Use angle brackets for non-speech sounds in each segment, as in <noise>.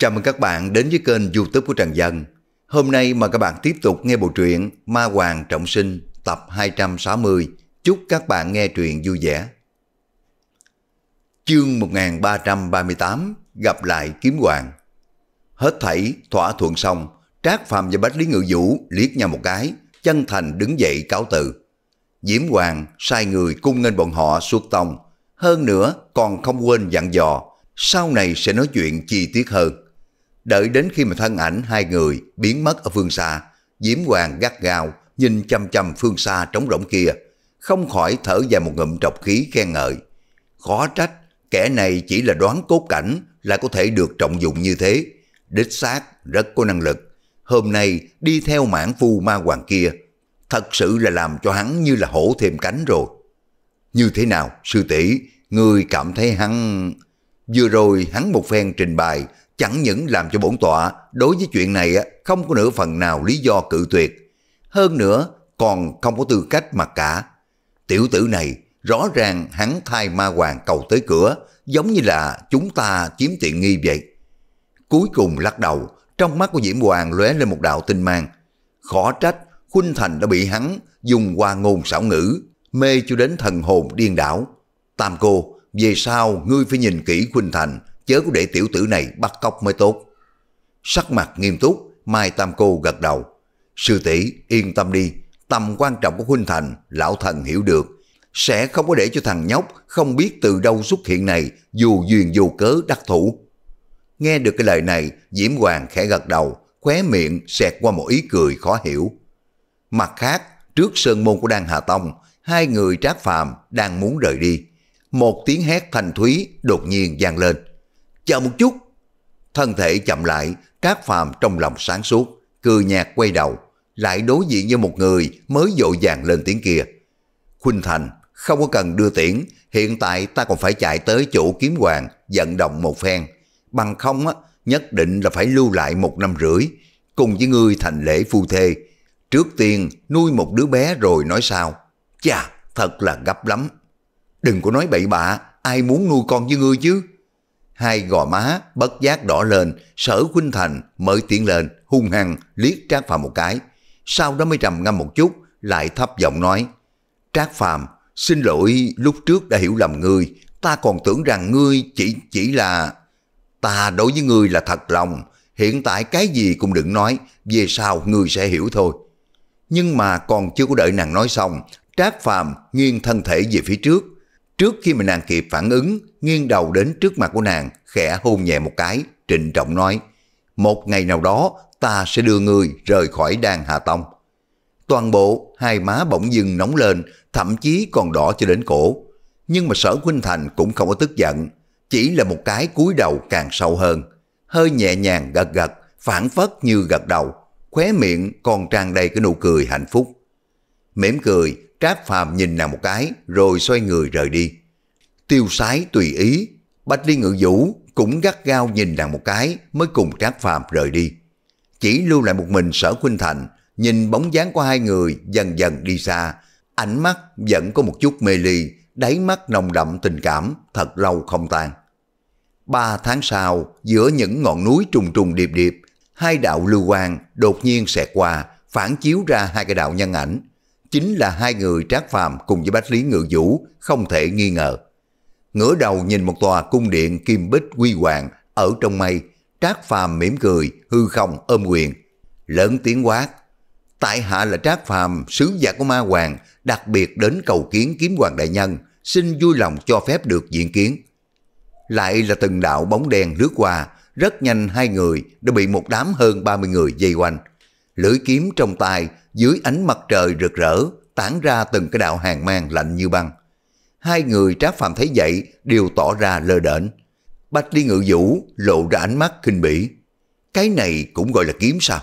Chào mừng các bạn đến với kênh youtube của Trần Dân. Hôm nay mà các bạn tiếp tục nghe bộ truyện Ma Hoàng Trọng Sinh tập 260. Chúc các bạn nghe truyện vui vẻ. Chương 1338 Gặp lại Kiếm Hoàng Hết thảy thỏa thuận xong, Trác Phạm và Bách Lý Ngự Vũ liếc nhau một cái, chân thành đứng dậy cáo từ. Diễm Hoàng sai người cung nghênh bọn họ suốt tông, hơn nữa còn không quên dặn dò, sau này sẽ nói chuyện chi tiết hơn. Đợi đến khi mà thân ảnh hai người biến mất ở phương xa, Diễm Hoàng gắt gao nhìn chăm chăm phương xa trống rỗng kia, không khỏi thở dài một ngụm trọc khí khen ngợi. Khó trách, kẻ này chỉ là đoán cốt cảnh là có thể được trọng dụng như thế. Đích xác, rất có năng lực. Hôm nay đi theo mãn phu ma hoàng kia, thật sự là làm cho hắn như là hổ thêm cánh rồi. Như thế nào, sư tỷ người cảm thấy hắn... Vừa rồi hắn một phen trình bày chẳng những làm cho bổn tọa đối với chuyện này không có nửa phần nào lý do cự tuyệt. Hơn nữa, còn không có tư cách mà cả. Tiểu tử này, rõ ràng hắn thai ma hoàng cầu tới cửa, giống như là chúng ta chiếm tiện nghi vậy. Cuối cùng lắc đầu, trong mắt của Diễm Hoàng lóe lên một đạo tinh mang. Khó trách, Khuynh Thành đã bị hắn dùng qua ngôn xảo ngữ, mê cho đến thần hồn điên đảo. Tam cô, về sau ngươi phải nhìn kỹ Khuynh Thành, chớ có để tiểu tử này bắt cóc mới tốt. Sắc mặt nghiêm túc, Mai Tam Cô gật đầu. Sư tỷ yên tâm đi, tầm quan trọng của huynh thành, lão thần hiểu được. Sẽ không có để cho thằng nhóc không biết từ đâu xuất hiện này, dù duyên dù cớ đắc thủ. Nghe được cái lời này, Diễm Hoàng khẽ gật đầu, khóe miệng xẹt qua một ý cười khó hiểu. Mặt khác, trước sơn môn của Đan Hà Tông, hai người trác phàm đang muốn rời đi. Một tiếng hét thanh thúy đột nhiên vang lên chờ một chút. Thân thể chậm lại, các phàm trong lòng sáng suốt, cười nhạt quay đầu, lại đối diện với một người mới dội vàng lên tiếng kia. Khuynh Thành, không có cần đưa tiễn, hiện tại ta còn phải chạy tới chỗ kiếm hoàng, vận động một phen. Bằng không á, nhất định là phải lưu lại một năm rưỡi, cùng với ngươi thành lễ phu thê. Trước tiên nuôi một đứa bé rồi nói sao? Chà, thật là gấp lắm. Đừng có nói bậy bạ, ai muốn nuôi con với ngươi chứ? hai gò má bất giác đỏ lên, sở huynh thành mới tiến lên, hung hăng liếc Trác Phàm một cái. Sau đó mới trầm ngâm một chút, lại thấp giọng nói, Trác Phàm xin lỗi lúc trước đã hiểu lầm ngươi, ta còn tưởng rằng ngươi chỉ chỉ là... Ta đối với ngươi là thật lòng, hiện tại cái gì cũng đừng nói, về sau ngươi sẽ hiểu thôi. Nhưng mà còn chưa có đợi nàng nói xong, Trác Phàm nghiêng thân thể về phía trước. Trước khi mà nàng kịp phản ứng nghiêng đầu đến trước mặt của nàng, khẽ hôn nhẹ một cái, trịnh trọng nói, một ngày nào đó ta sẽ đưa người rời khỏi đàn Hà Tông. Toàn bộ hai má bỗng dưng nóng lên, thậm chí còn đỏ cho đến cổ. Nhưng mà sở huynh Thành cũng không có tức giận, chỉ là một cái cúi đầu càng sâu hơn, hơi nhẹ nhàng gật gật, phản phất như gật đầu, khóe miệng còn tràn đầy cái nụ cười hạnh phúc. Mỉm cười, Trác Phàm nhìn nàng một cái rồi xoay người rời đi tiêu sái tùy ý. Bách Lý Ngự Vũ cũng gắt gao nhìn nàng một cái mới cùng Trác phạm rời đi. Chỉ lưu lại một mình sở Khuynh Thành, nhìn bóng dáng của hai người dần dần đi xa. Ánh mắt vẫn có một chút mê ly, đáy mắt nồng đậm tình cảm thật lâu không tan. Ba tháng sau, giữa những ngọn núi trùng trùng điệp điệp, hai đạo lưu quang đột nhiên xẹt qua, phản chiếu ra hai cái đạo nhân ảnh. Chính là hai người trác phàm cùng với bách lý ngự vũ, không thể nghi ngờ ngửa đầu nhìn một tòa cung điện kim bích quy hoàng ở trong mây, Trác Phàm mỉm cười, hư không ôm quyền, lớn tiếng quát: "Tại hạ là Trác Phàm, sứ giả của Ma Hoàng, đặc biệt đến cầu kiến kiếm hoàng đại nhân, xin vui lòng cho phép được diện kiến." Lại là từng đạo bóng đen lướt qua, rất nhanh hai người đã bị một đám hơn 30 người dây quanh. Lưỡi kiếm trong tay, dưới ánh mặt trời rực rỡ, tản ra từng cái đạo hàng mang lạnh như băng. Hai người Trác Phàm thấy vậy đều tỏ ra lơ đễnh. Bạch Ly Ngự Vũ lộ ra ánh mắt kinh bỉ. Cái này cũng gọi là kiếm sao?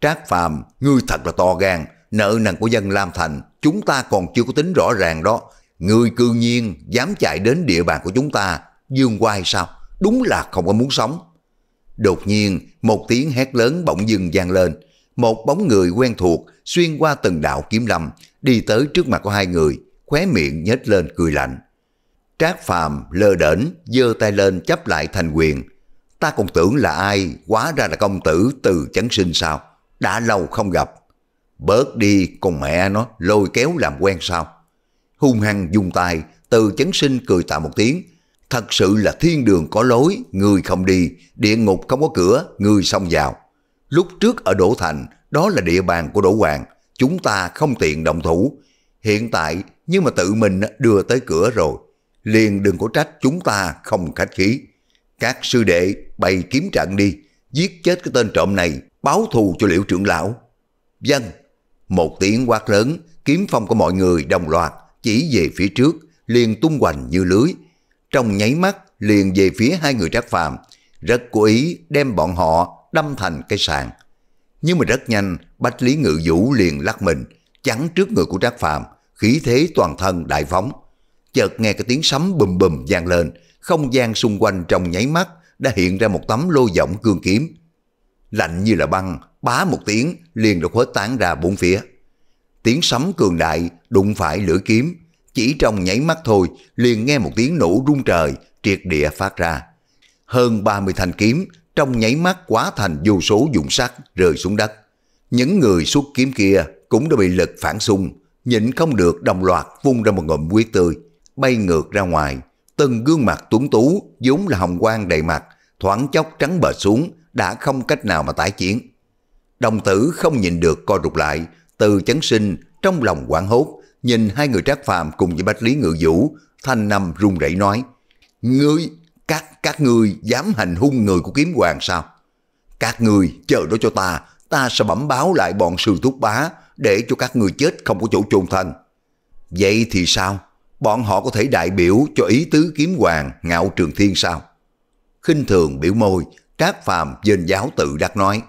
Trác Phàm, ngươi thật là to gan, nợ nần của dân Lam Thành, chúng ta còn chưa có tính rõ ràng đó. Ngươi cư nhiên dám chạy đến địa bàn của chúng ta, dương quay sao? Đúng là không có muốn sống. Đột nhiên, một tiếng hét lớn bỗng dừng vang lên. Một bóng người quen thuộc xuyên qua từng đạo kiếm lâm, đi tới trước mặt của hai người, khóe miệng nhếch lên cười lạnh. Trác Phàm lơ đễnh giơ tay lên chấp lại thành quyền. Ta còn tưởng là ai, quá ra là công tử từ chấn sinh sao? Đã lâu không gặp. Bớt đi con mẹ nó lôi kéo làm quen sao? Hung hăng dùng tay, từ chấn sinh cười tạ một tiếng. Thật sự là thiên đường có lối, người không đi, địa ngục không có cửa, người xông vào. Lúc trước ở Đỗ Thành, đó là địa bàn của Đỗ Hoàng, chúng ta không tiện động thủ. Hiện tại nhưng mà tự mình đưa tới cửa rồi. Liền đừng có trách chúng ta không khách khí. Các sư đệ bày kiếm trận đi, giết chết cái tên trộm này, báo thù cho liễu trưởng lão. Dân, vâng. một tiếng quát lớn, kiếm phong của mọi người đồng loạt, chỉ về phía trước, liền tung hoành như lưới. Trong nháy mắt, liền về phía hai người trác phàm, rất cố ý đem bọn họ đâm thành cái sàn. Nhưng mà rất nhanh, Bách Lý Ngự Vũ liền lắc mình, chắn trước người của Trác Phàm khí thế toàn thân đại phóng. Chợt nghe cái tiếng sấm bùm bùm vang lên, không gian xung quanh trong nháy mắt đã hiện ra một tấm lô giọng cương kiếm. Lạnh như là băng, bá một tiếng liền được khuếch tán ra bốn phía. Tiếng sấm cường đại đụng phải lưỡi kiếm, chỉ trong nháy mắt thôi liền nghe một tiếng nổ rung trời triệt địa phát ra. Hơn 30 thanh kiếm trong nháy mắt quá thành vô số dụng sắt rơi xuống đất. Những người xuất kiếm kia cũng đã bị lực phản xung, nhịn không được đồng loạt vung ra một ngụm huyết tươi, bay ngược ra ngoài. Từng gương mặt tuấn tú, vốn là hồng quang đầy mặt, thoáng chốc trắng bờ xuống, đã không cách nào mà tái chiến. Đồng tử không nhìn được co rụt lại, từ chấn sinh, trong lòng quảng hốt, nhìn hai người trác phàm cùng với bách lý ngự vũ, thanh nằm run rẩy nói, Ngươi, các các ngươi dám hành hung người của kiếm hoàng sao? Các ngươi chờ đó cho ta, ta sẽ bẩm báo lại bọn sư thúc bá, để cho các người chết không có chỗ chôn thân. Vậy thì sao? Bọn họ có thể đại biểu cho ý tứ kiếm hoàng ngạo trường thiên sao? khinh thường biểu môi, các phàm dên giáo tự đắc nói,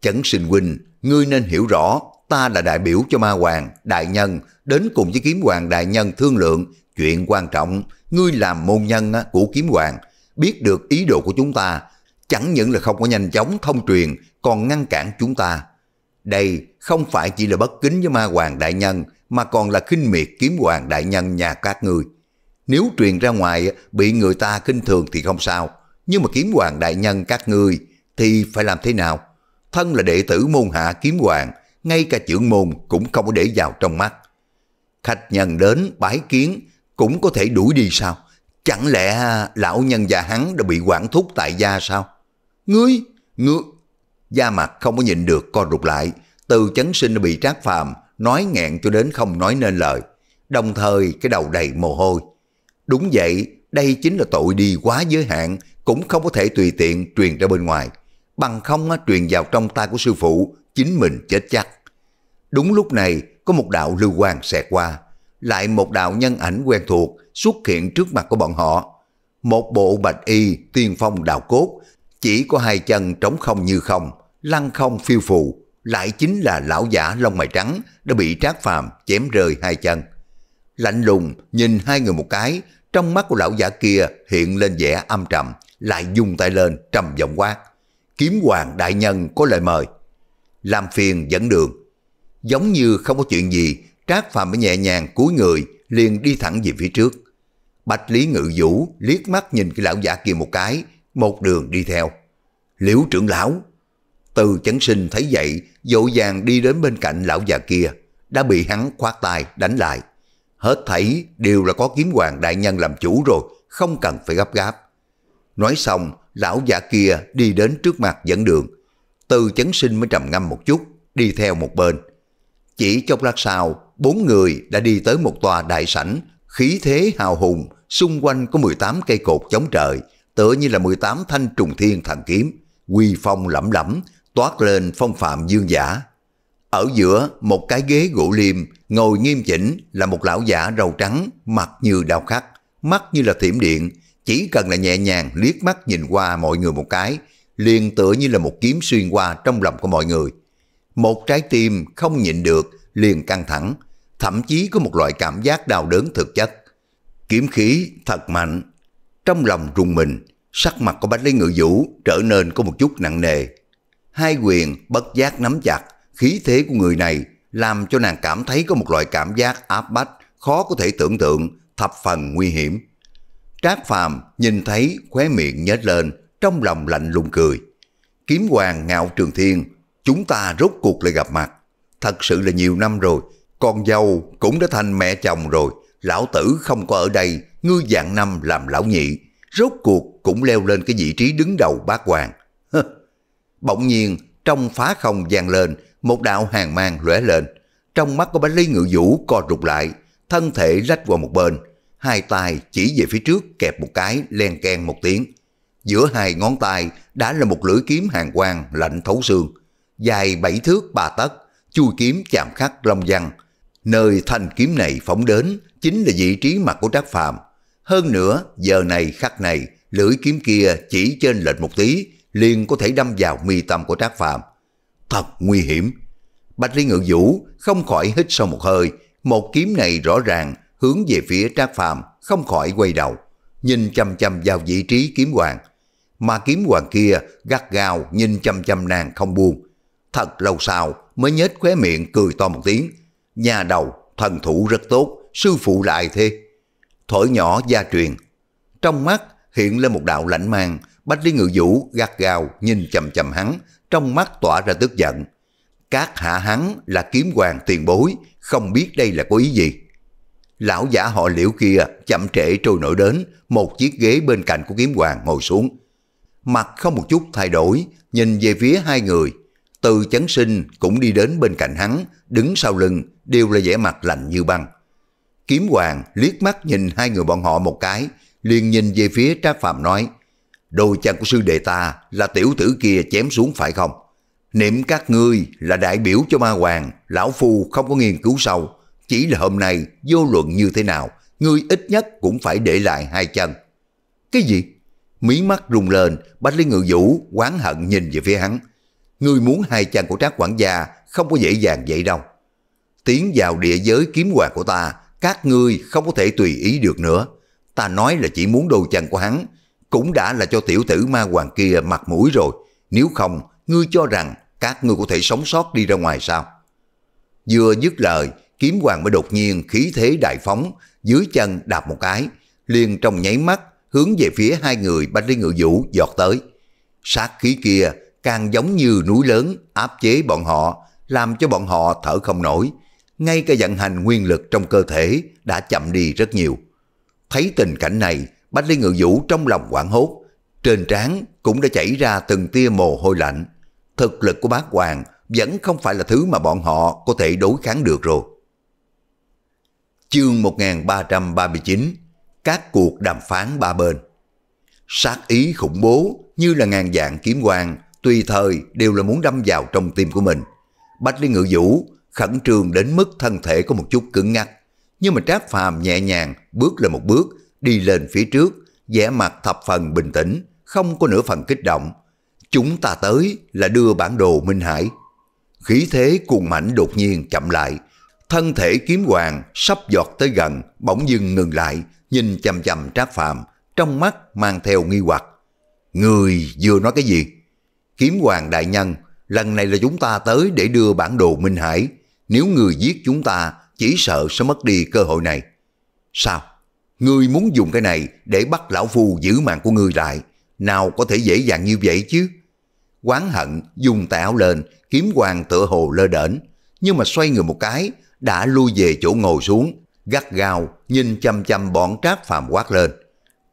chấn sinh huynh, ngươi nên hiểu rõ, ta là đại biểu cho ma hoàng, đại nhân, đến cùng với kiếm hoàng đại nhân thương lượng, chuyện quan trọng, ngươi làm môn nhân của kiếm hoàng, biết được ý đồ của chúng ta, chẳng những là không có nhanh chóng thông truyền, còn ngăn cản chúng ta. Đây không phải chỉ là bất kính với ma hoàng đại nhân mà còn là khinh miệt kiếm hoàng đại nhân nhà các người. Nếu truyền ra ngoài bị người ta khinh thường thì không sao, nhưng mà kiếm hoàng đại nhân các ngươi thì phải làm thế nào? Thân là đệ tử môn hạ kiếm hoàng, ngay cả trưởng môn cũng không có để vào trong mắt. Khách nhân đến bái kiến cũng có thể đuổi đi sao? Chẳng lẽ lão nhân già hắn đã bị quản thúc tại gia sao? Ngươi, ngươi, da mặt không có nhìn được co rụt lại, từ chấn sinh bị trác phàm, nói nghẹn cho đến không nói nên lời. Đồng thời cái đầu đầy mồ hôi. Đúng vậy, đây chính là tội đi quá giới hạn, cũng không có thể tùy tiện truyền ra bên ngoài. Bằng không á, truyền vào trong tay của sư phụ, chính mình chết chắc. Đúng lúc này, có một đạo lưu quang xẹt qua. Lại một đạo nhân ảnh quen thuộc xuất hiện trước mặt của bọn họ. Một bộ bạch y tiên phong đạo cốt, chỉ có hai chân trống không như không, lăn không phiêu phù, lại chính là lão giả lông mày trắng đã bị Trác Phàm chém rơi hai chân. Lạnh lùng nhìn hai người một cái, trong mắt của lão giả kia hiện lên vẻ âm trầm, lại dùng tay lên trầm giọng quát. Kiếm hoàng đại nhân có lời mời. Làm phiền dẫn đường. Giống như không có chuyện gì, Trác Phàm mới nhẹ nhàng cúi người liền đi thẳng về phía trước. Bạch Lý Ngự Vũ liếc mắt nhìn cái lão giả kia một cái, một đường đi theo. Liễu trưởng lão, từ chấn sinh thấy vậy, dỗ dàng đi đến bên cạnh lão già kia, đã bị hắn khoát tay đánh lại. Hết thấy đều là có kiếm hoàng đại nhân làm chủ rồi, không cần phải gấp gáp. Nói xong, lão già kia đi đến trước mặt dẫn đường. Từ chấn sinh mới trầm ngâm một chút, đi theo một bên. Chỉ trong lát sau, bốn người đã đi tới một tòa đại sảnh, khí thế hào hùng, xung quanh có 18 cây cột chống trời, tựa như là 18 thanh trùng thiên thần kiếm, quy phong lẫm lẫm, toát lên phong phạm dương giả. Ở giữa một cái ghế gỗ liêm ngồi nghiêm chỉnh là một lão giả râu trắng, mặt như đao khắc, mắt như là thiểm điện, chỉ cần là nhẹ nhàng liếc mắt nhìn qua mọi người một cái, liền tựa như là một kiếm xuyên qua trong lòng của mọi người. Một trái tim không nhịn được, liền căng thẳng, thậm chí có một loại cảm giác đau đớn thực chất. Kiếm khí thật mạnh, trong lòng rùng mình, sắc mặt của Bách Lý Ngự Vũ trở nên có một chút nặng nề, Hai quyền bất giác nắm chặt, khí thế của người này làm cho nàng cảm thấy có một loại cảm giác áp bách, khó có thể tưởng tượng, thập phần nguy hiểm. Trác Phàm nhìn thấy khóe miệng nhếch lên, trong lòng lạnh lùng cười. Kiếm hoàng ngạo trường thiên, chúng ta rốt cuộc lại gặp mặt. Thật sự là nhiều năm rồi, con dâu cũng đã thành mẹ chồng rồi, lão tử không có ở đây, ngư dạng năm làm lão nhị, rốt cuộc cũng leo lên cái vị trí đứng đầu bác hoàng. Bỗng nhiên, trong phá không vang lên, một đạo hàng mang lóe lên. Trong mắt của Bách Lý Ngự Vũ co rụt lại, thân thể rách qua một bên. Hai tay chỉ về phía trước kẹp một cái, len ken một tiếng. Giữa hai ngón tay đã là một lưỡi kiếm hàng quang lạnh thấu xương. Dài bảy thước ba tấc, chui kiếm chạm khắc long văn. Nơi thanh kiếm này phóng đến chính là vị trí mặt của Trác Phàm. Hơn nữa, giờ này khắc này, lưỡi kiếm kia chỉ trên lệch một tí, liền có thể đâm vào mi tâm của Trác phạm Thật nguy hiểm. Bạch Lý Ngự Vũ không khỏi hít sâu một hơi, một kiếm này rõ ràng hướng về phía Trác phạm không khỏi quay đầu, nhìn chăm chăm vào vị trí kiếm hoàng. Mà kiếm hoàng kia gắt gao nhìn chăm chăm nàng không buông. Thật lâu sau mới nhếch khóe miệng cười to một tiếng. Nhà đầu, thần thủ rất tốt, sư phụ lại thế. Thổi nhỏ gia truyền. Trong mắt hiện lên một đạo lạnh mang, Bách Lý Ngự Vũ gắt gào nhìn chầm chầm hắn, trong mắt tỏa ra tức giận. Các hạ hắn là kiếm hoàng tiền bối, không biết đây là có ý gì. Lão giả họ liễu kia chậm trễ trôi nổi đến, một chiếc ghế bên cạnh của kiếm hoàng ngồi xuống. Mặt không một chút thay đổi, nhìn về phía hai người. Từ chấn sinh cũng đi đến bên cạnh hắn, đứng sau lưng, đều là vẻ mặt lạnh như băng. Kiếm hoàng liếc mắt nhìn hai người bọn họ một cái, liền nhìn về phía Trác Phạm nói, đôi chân của sư đệ ta là tiểu tử kia chém xuống phải không? Niệm các ngươi là đại biểu cho ma hoàng, lão phu không có nghiên cứu sâu, chỉ là hôm nay vô luận như thế nào, ngươi ít nhất cũng phải để lại hai chân. Cái gì? Mí mắt rung lên, Bách Lý Ngự Vũ oán hận nhìn về phía hắn. Ngươi muốn hai chân của Trác quản gia không có dễ dàng vậy đâu. Tiến vào địa giới kiếm hòa của ta, các ngươi không có thể tùy ý được nữa. Ta nói là chỉ muốn đồ chân của hắn, cũng đã là cho tiểu tử ma hoàng kia mặt mũi rồi. Nếu không, ngươi cho rằng các ngươi có thể sống sót đi ra ngoài sao? Vừa dứt lời, kiếm hoàng mới đột nhiên khí thế đại phóng, dưới chân đạp một cái, liền trong nháy mắt hướng về phía hai người bách lý ngự vũ giọt tới. Sát khí kia càng giống như núi lớn áp chế bọn họ, làm cho bọn họ thở không nổi. Ngay cả vận hành nguyên lực trong cơ thể đã chậm đi rất nhiều. Thấy tình cảnh này, Bách Lý Ngự Vũ trong lòng quảng hốt, trên trán cũng đã chảy ra từng tia mồ hôi lạnh. Thực lực của bác Hoàng vẫn không phải là thứ mà bọn họ có thể đối kháng được rồi. Chương 1339 Các cuộc đàm phán ba bên Sát ý khủng bố như là ngàn dạng kiếm quang tùy thời đều là muốn đâm vào trong tim của mình. Bách Lý Ngự Vũ khẩn trương đến mức thân thể có một chút cứng ngắc. Nhưng mà Trác Phàm nhẹ nhàng bước lên một bước đi lên phía trước, vẻ mặt thập phần bình tĩnh, không có nửa phần kích động. Chúng ta tới là đưa bản đồ Minh Hải. Khí thế cuồng mãnh đột nhiên chậm lại, thân thể kiếm hoàng sắp giọt tới gần, bỗng dưng ngừng lại, nhìn chằm chằm Trác Phàm, trong mắt mang theo nghi hoặc. Người vừa nói cái gì? Kiếm hoàng đại nhân, lần này là chúng ta tới để đưa bản đồ Minh Hải. Nếu người giết chúng ta, chỉ sợ sẽ mất đi cơ hội này. Sao? Ngươi muốn dùng cái này để bắt lão phu giữ mạng của ngươi lại. Nào có thể dễ dàng như vậy chứ? Quán hận dùng tay áo lên, kiếm quang tựa hồ lơ đễnh Nhưng mà xoay người một cái, đã lui về chỗ ngồi xuống, gắt gao nhìn chăm chăm bọn trác phàm quát lên.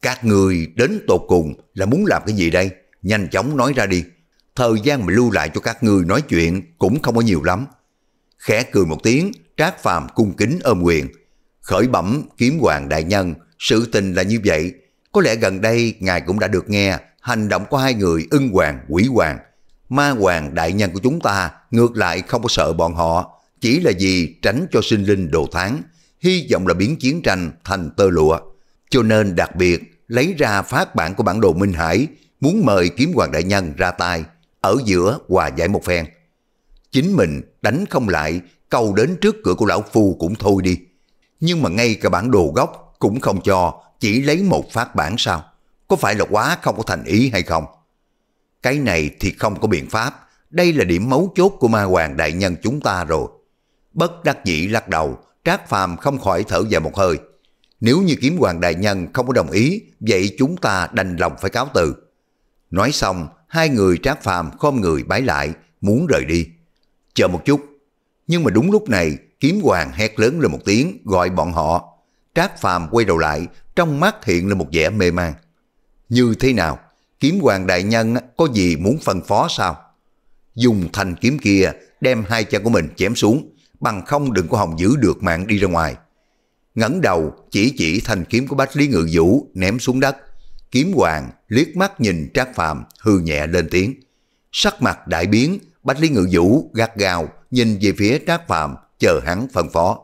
Các người đến tột cùng là muốn làm cái gì đây? Nhanh chóng nói ra đi. Thời gian mà lưu lại cho các người nói chuyện cũng không có nhiều lắm. Khẽ cười một tiếng, trác phàm cung kính ôm quyền, Khởi bẩm kiếm hoàng đại nhân, sự tình là như vậy. Có lẽ gần đây ngài cũng đã được nghe hành động của hai người ưng hoàng, quỷ hoàng. Ma hoàng đại nhân của chúng ta ngược lại không có sợ bọn họ, chỉ là vì tránh cho sinh linh đồ tháng, hy vọng là biến chiến tranh thành tơ lụa. Cho nên đặc biệt lấy ra phát bản của bản đồ Minh Hải, muốn mời kiếm hoàng đại nhân ra tay, ở giữa hòa giải một phen. Chính mình đánh không lại, cầu đến trước cửa của lão phu cũng thôi đi nhưng mà ngay cả bản đồ gốc cũng không cho, chỉ lấy một phát bản sao? Có phải là quá không có thành ý hay không? Cái này thì không có biện pháp, đây là điểm mấu chốt của ma hoàng đại nhân chúng ta rồi. Bất đắc dĩ lắc đầu, Trác Phàm không khỏi thở dài một hơi. Nếu như kiếm hoàng đại nhân không có đồng ý, vậy chúng ta đành lòng phải cáo từ. Nói xong, hai người Trác Phàm khom người bái lại, muốn rời đi. Chờ một chút. Nhưng mà đúng lúc này, Kiếm Hoàng hét lớn lên một tiếng, gọi bọn họ. Trác Phàm quay đầu lại, trong mắt hiện lên một vẻ mê man. Như thế nào? Kiếm Hoàng Đại Nhân có gì muốn phân phó sao? Dùng thanh kiếm kia đem hai chân của mình chém xuống, bằng không đừng có hòng giữ được mạng đi ra ngoài. ngẩng đầu chỉ chỉ thanh kiếm của Bách Lý Ngự Vũ ném xuống đất. Kiếm Hoàng liếc mắt nhìn Trác Phàm hư nhẹ lên tiếng. Sắc mặt đại biến, Bách Lý Ngự Vũ gắt gào nhìn về phía Trác Phàm chờ hắn phân phó.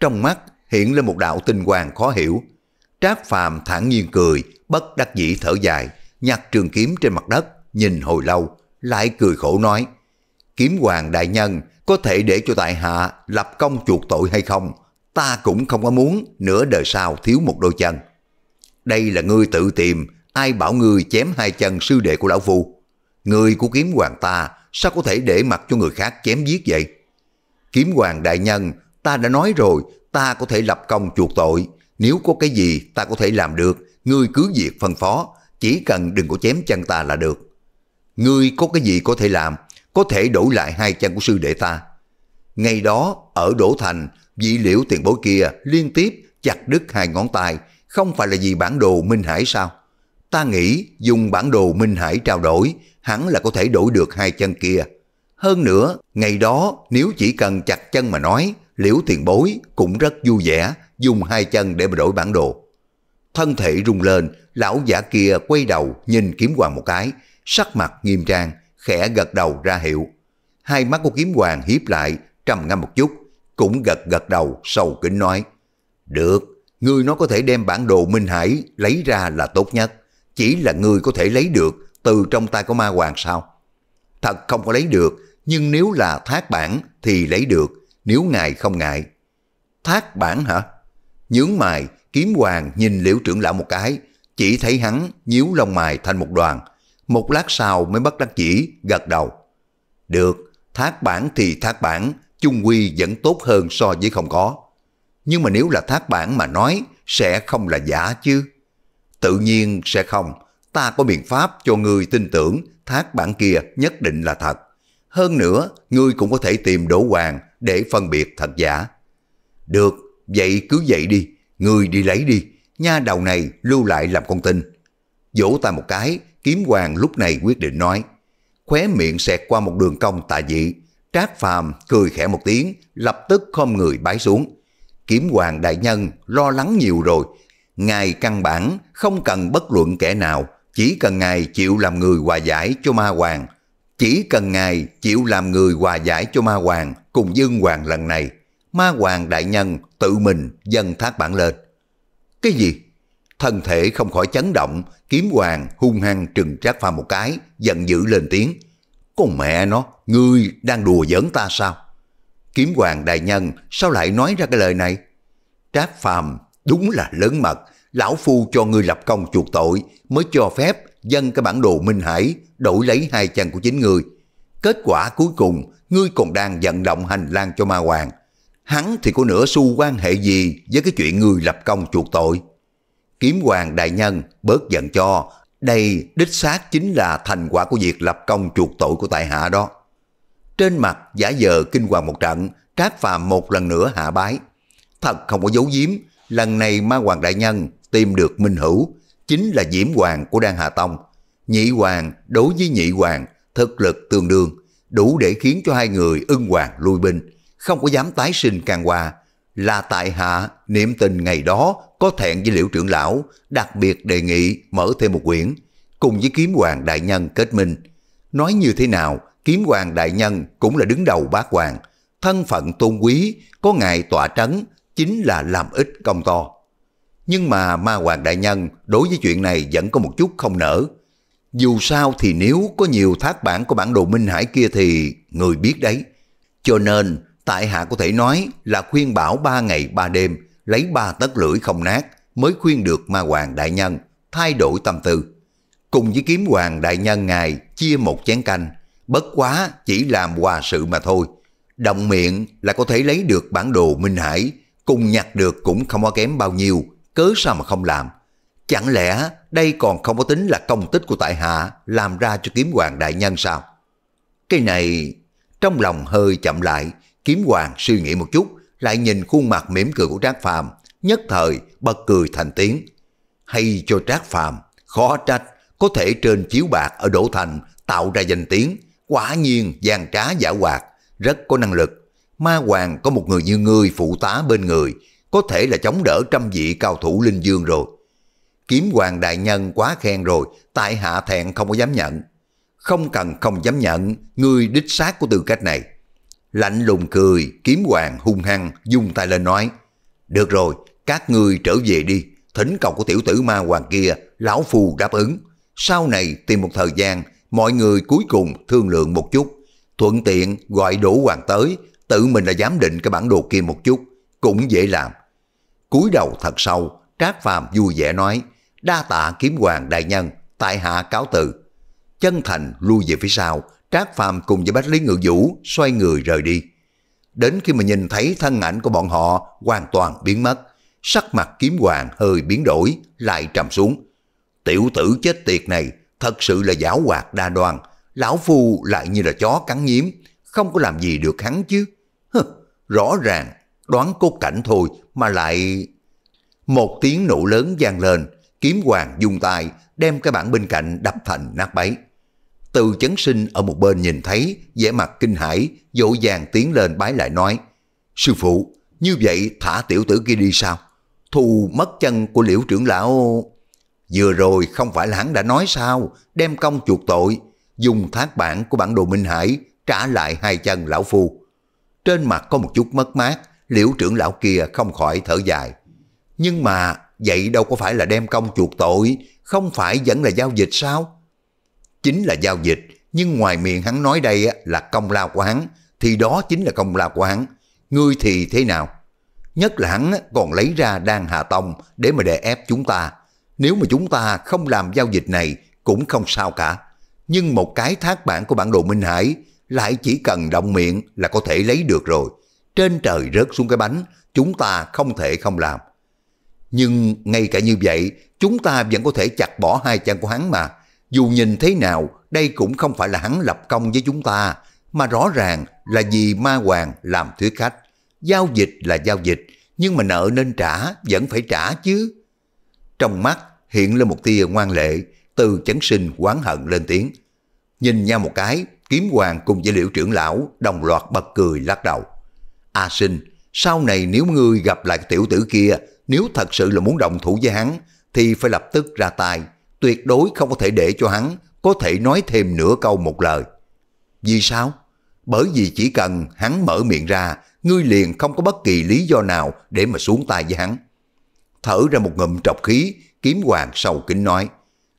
Trong mắt hiện lên một đạo tinh quang khó hiểu. Trác Phàm thản nhiên cười, bất đắc dĩ thở dài, nhặt trường kiếm trên mặt đất, nhìn hồi lâu, lại cười khổ nói. Kiếm hoàng đại nhân có thể để cho tại hạ lập công chuộc tội hay không? Ta cũng không có muốn nửa đời sau thiếu một đôi chân. Đây là ngươi tự tìm, ai bảo ngươi chém hai chân sư đệ của lão phu. Người của kiếm hoàng ta sao có thể để mặc cho người khác chém giết vậy? Kiếm hoàng đại nhân, ta đã nói rồi, ta có thể lập công chuộc tội. Nếu có cái gì ta có thể làm được, ngươi cứ việc phân phó, chỉ cần đừng có chém chân ta là được. Ngươi có cái gì có thể làm, có thể đổi lại hai chân của sư đệ ta. ngay đó, ở Đỗ Thành, vị liễu tiền bối kia liên tiếp chặt đứt hai ngón tay, không phải là vì bản đồ Minh Hải sao? Ta nghĩ dùng bản đồ Minh Hải trao đổi, hẳn là có thể đổi được hai chân kia. Hơn nữa, ngày đó nếu chỉ cần chặt chân mà nói, liễu tiền bối cũng rất vui vẻ, dùng hai chân để mà đổi bản đồ. Thân thể rung lên, lão giả kia quay đầu nhìn kiếm hoàng một cái, sắc mặt nghiêm trang, khẽ gật đầu ra hiệu. Hai mắt của kiếm hoàng hiếp lại, trầm ngâm một chút, cũng gật gật đầu sầu kính nói. Được, ngươi nó có thể đem bản đồ Minh Hải lấy ra là tốt nhất. Chỉ là ngươi có thể lấy được từ trong tay của ma hoàng sao? Thật không có lấy được, nhưng nếu là thác bản thì lấy được, nếu ngài không ngại. Thác bản hả? Nhướng mày, kiếm hoàng nhìn liễu trưởng lão một cái, chỉ thấy hắn nhíu lông mày thành một đoàn, một lát sau mới bất đắc chỉ, gật đầu. Được, thác bản thì thác bản, chung quy vẫn tốt hơn so với không có. Nhưng mà nếu là thác bản mà nói, sẽ không là giả chứ. Tự nhiên sẽ không, ta có biện pháp cho người tin tưởng thác bản kia nhất định là thật. Hơn nữa, ngươi cũng có thể tìm đổ hoàng để phân biệt thật giả. Được, vậy cứ vậy đi, ngươi đi lấy đi, nha đầu này lưu lại làm con tin. Vỗ ta một cái, kiếm hoàng lúc này quyết định nói. Khóe miệng xẹt qua một đường cong tà dị, trác phàm cười khẽ một tiếng, lập tức khom người bái xuống. Kiếm hoàng đại nhân lo lắng nhiều rồi, ngài căn bản không cần bất luận kẻ nào, chỉ cần ngài chịu làm người hòa giải cho ma hoàng chỉ cần Ngài chịu làm người hòa giải cho Ma Hoàng cùng Dương Hoàng lần này, Ma Hoàng Đại Nhân tự mình dâng thác bản lên. Cái gì? Thân thể không khỏi chấn động, kiếm hoàng hung hăng trừng trác pha một cái, giận dữ lên tiếng. Con mẹ nó, ngươi đang đùa giỡn ta sao? Kiếm hoàng đại nhân sao lại nói ra cái lời này? Trác phàm đúng là lớn mật, lão phu cho ngươi lập công chuộc tội mới cho phép dâng cái bản đồ Minh Hải đổi lấy hai chân của chính người. Kết quả cuối cùng, ngươi còn đang vận động hành lang cho ma hoàng. Hắn thì có nửa xu quan hệ gì với cái chuyện ngươi lập công chuộc tội. Kiếm hoàng đại nhân bớt giận cho, đây đích xác chính là thành quả của việc lập công chuộc tội của tại hạ đó. Trên mặt giả giờ kinh hoàng một trận, Trác Phàm một lần nữa hạ bái. Thật không có dấu giếm, lần này ma hoàng đại nhân tìm được Minh Hữu chính là Diễm Hoàng của Đan Hà Tông. Nhị Hoàng đối với Nhị Hoàng thực lực tương đương, đủ để khiến cho hai người ưng hoàng lui binh, không có dám tái sinh càng hòa. Là tại hạ niệm tình ngày đó có thẹn với liễu trưởng lão, đặc biệt đề nghị mở thêm một quyển, cùng với kiếm hoàng đại nhân kết minh. Nói như thế nào, kiếm hoàng đại nhân cũng là đứng đầu bác hoàng, thân phận tôn quý, có ngài tỏa trấn, chính là làm ít công to. Nhưng mà ma hoàng đại nhân đối với chuyện này vẫn có một chút không nở. Dù sao thì nếu có nhiều thác bản của bản đồ Minh Hải kia thì người biết đấy. Cho nên tại hạ có thể nói là khuyên bảo ba ngày ba đêm lấy ba tấc lưỡi không nát mới khuyên được ma hoàng đại nhân thay đổi tâm tư. Cùng với kiếm hoàng đại nhân ngài chia một chén canh, bất quá chỉ làm hòa sự mà thôi. Động miệng là có thể lấy được bản đồ Minh Hải, cùng nhặt được cũng không có kém bao nhiêu cớ sao mà không làm? Chẳng lẽ đây còn không có tính là công tích của tại hạ làm ra cho kiếm hoàng đại nhân sao? Cái này, trong lòng hơi chậm lại, kiếm hoàng suy nghĩ một chút, lại nhìn khuôn mặt mỉm cười của Trác Phàm nhất thời bật cười thành tiếng. Hay cho Trác Phàm khó trách, có thể trên chiếu bạc ở Đỗ Thành tạo ra danh tiếng, quả nhiên gian trá giả hoạt, rất có năng lực. Ma Hoàng có một người như ngươi phụ tá bên người, có thể là chống đỡ trăm vị cao thủ linh dương rồi. Kiếm hoàng đại nhân quá khen rồi, tại hạ thẹn không có dám nhận. Không cần không dám nhận, người đích xác của tư cách này. Lạnh lùng cười, kiếm hoàng hung hăng, dung tay lên nói. Được rồi, các ngươi trở về đi, thỉnh cầu của tiểu tử ma hoàng kia, lão phù đáp ứng. Sau này tìm một thời gian, mọi người cuối cùng thương lượng một chút. Thuận tiện gọi đủ hoàng tới, tự mình là giám định cái bản đồ kia một chút cũng dễ làm. cúi đầu thật sâu, Trác Phàm vui vẻ nói, đa tạ kiếm hoàng đại nhân, tại hạ cáo từ. Chân thành lui về phía sau, Trác Phàm cùng với Bách Lý Ngự Vũ xoay người rời đi. Đến khi mà nhìn thấy thân ảnh của bọn họ hoàn toàn biến mất, sắc mặt kiếm hoàng hơi biến đổi, lại trầm xuống. Tiểu tử chết tiệt này thật sự là giáo hoạt đa đoan, lão phu lại như là chó cắn nhiếm, không có làm gì được hắn chứ. Hừ, rõ ràng đoán cốt cảnh thôi mà lại... Một tiếng nổ lớn vang lên, kiếm hoàng dùng tay đem cái bảng bên cạnh đập thành nát bấy. Từ chấn sinh ở một bên nhìn thấy, vẻ mặt kinh hãi, dỗ dàng tiến lên bái lại nói, Sư phụ, như vậy thả tiểu tử kia đi sao? Thù mất chân của liễu trưởng lão... Vừa rồi không phải là hắn đã nói sao, đem công chuộc tội, dùng thác bản của bản đồ Minh Hải trả lại hai chân lão phu. Trên mặt có một chút mất mát, liễu trưởng lão kia không khỏi thở dài. Nhưng mà vậy đâu có phải là đem công chuộc tội, không phải vẫn là giao dịch sao? Chính là giao dịch, nhưng ngoài miệng hắn nói đây là công lao của hắn, thì đó chính là công lao của hắn. Ngươi thì thế nào? Nhất là hắn còn lấy ra đan hà tông để mà đè ép chúng ta. Nếu mà chúng ta không làm giao dịch này cũng không sao cả. Nhưng một cái thác bản của bản đồ Minh Hải lại chỉ cần động miệng là có thể lấy được rồi trên trời rớt xuống cái bánh, chúng ta không thể không làm. Nhưng ngay cả như vậy, chúng ta vẫn có thể chặt bỏ hai chân của hắn mà. Dù nhìn thế nào, đây cũng không phải là hắn lập công với chúng ta, mà rõ ràng là vì ma hoàng làm thuyết khách. Giao dịch là giao dịch, nhưng mà nợ nên trả, vẫn phải trả chứ. Trong mắt hiện lên một tia ngoan lệ, từ chấn sinh quán hận lên tiếng. Nhìn nhau một cái, kiếm hoàng cùng với liễu trưởng lão đồng loạt bật cười lắc đầu. A sinh, sau này nếu ngươi gặp lại tiểu tử kia, nếu thật sự là muốn đồng thủ với hắn, thì phải lập tức ra tay, tuyệt đối không có thể để cho hắn có thể nói thêm nửa câu một lời. Vì sao? Bởi vì chỉ cần hắn mở miệng ra, ngươi liền không có bất kỳ lý do nào để mà xuống tay với hắn. Thở ra một ngụm trọc khí, kiếm hoàng sầu kính nói,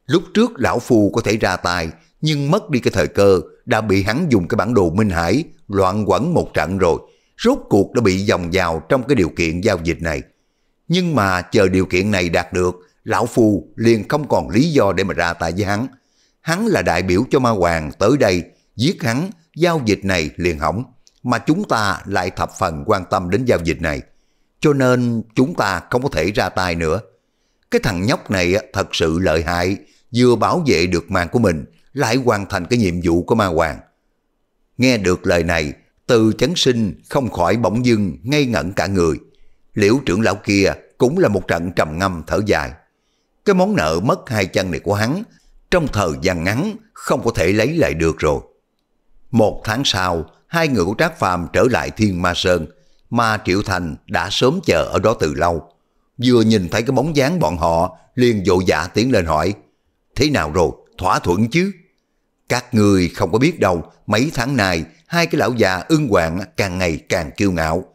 lúc trước lão phu có thể ra tay, nhưng mất đi cái thời cơ, đã bị hắn dùng cái bản đồ Minh Hải loạn quẩn một trận rồi rốt cuộc đã bị dòng vào trong cái điều kiện giao dịch này. Nhưng mà chờ điều kiện này đạt được, Lão Phu liền không còn lý do để mà ra tay với hắn. Hắn là đại biểu cho ma hoàng tới đây, giết hắn, giao dịch này liền hỏng. Mà chúng ta lại thập phần quan tâm đến giao dịch này. Cho nên chúng ta không có thể ra tay nữa. Cái thằng nhóc này thật sự lợi hại, vừa bảo vệ được mạng của mình, lại hoàn thành cái nhiệm vụ của ma hoàng. Nghe được lời này, từ chấn sinh không khỏi bỗng dưng ngây ngẩn cả người. Liễu trưởng lão kia cũng là một trận trầm ngâm thở dài. Cái món nợ mất hai chân này của hắn trong thời gian ngắn không có thể lấy lại được rồi. Một tháng sau, hai người của Trác Phàm trở lại Thiên Ma Sơn, mà Triệu Thành đã sớm chờ ở đó từ lâu. Vừa nhìn thấy cái bóng dáng bọn họ, liền vội vã tiến lên hỏi, thế nào rồi, thỏa thuận chứ? Các người không có biết đâu, mấy tháng này hai cái lão già ưng quạng càng ngày càng kiêu ngạo.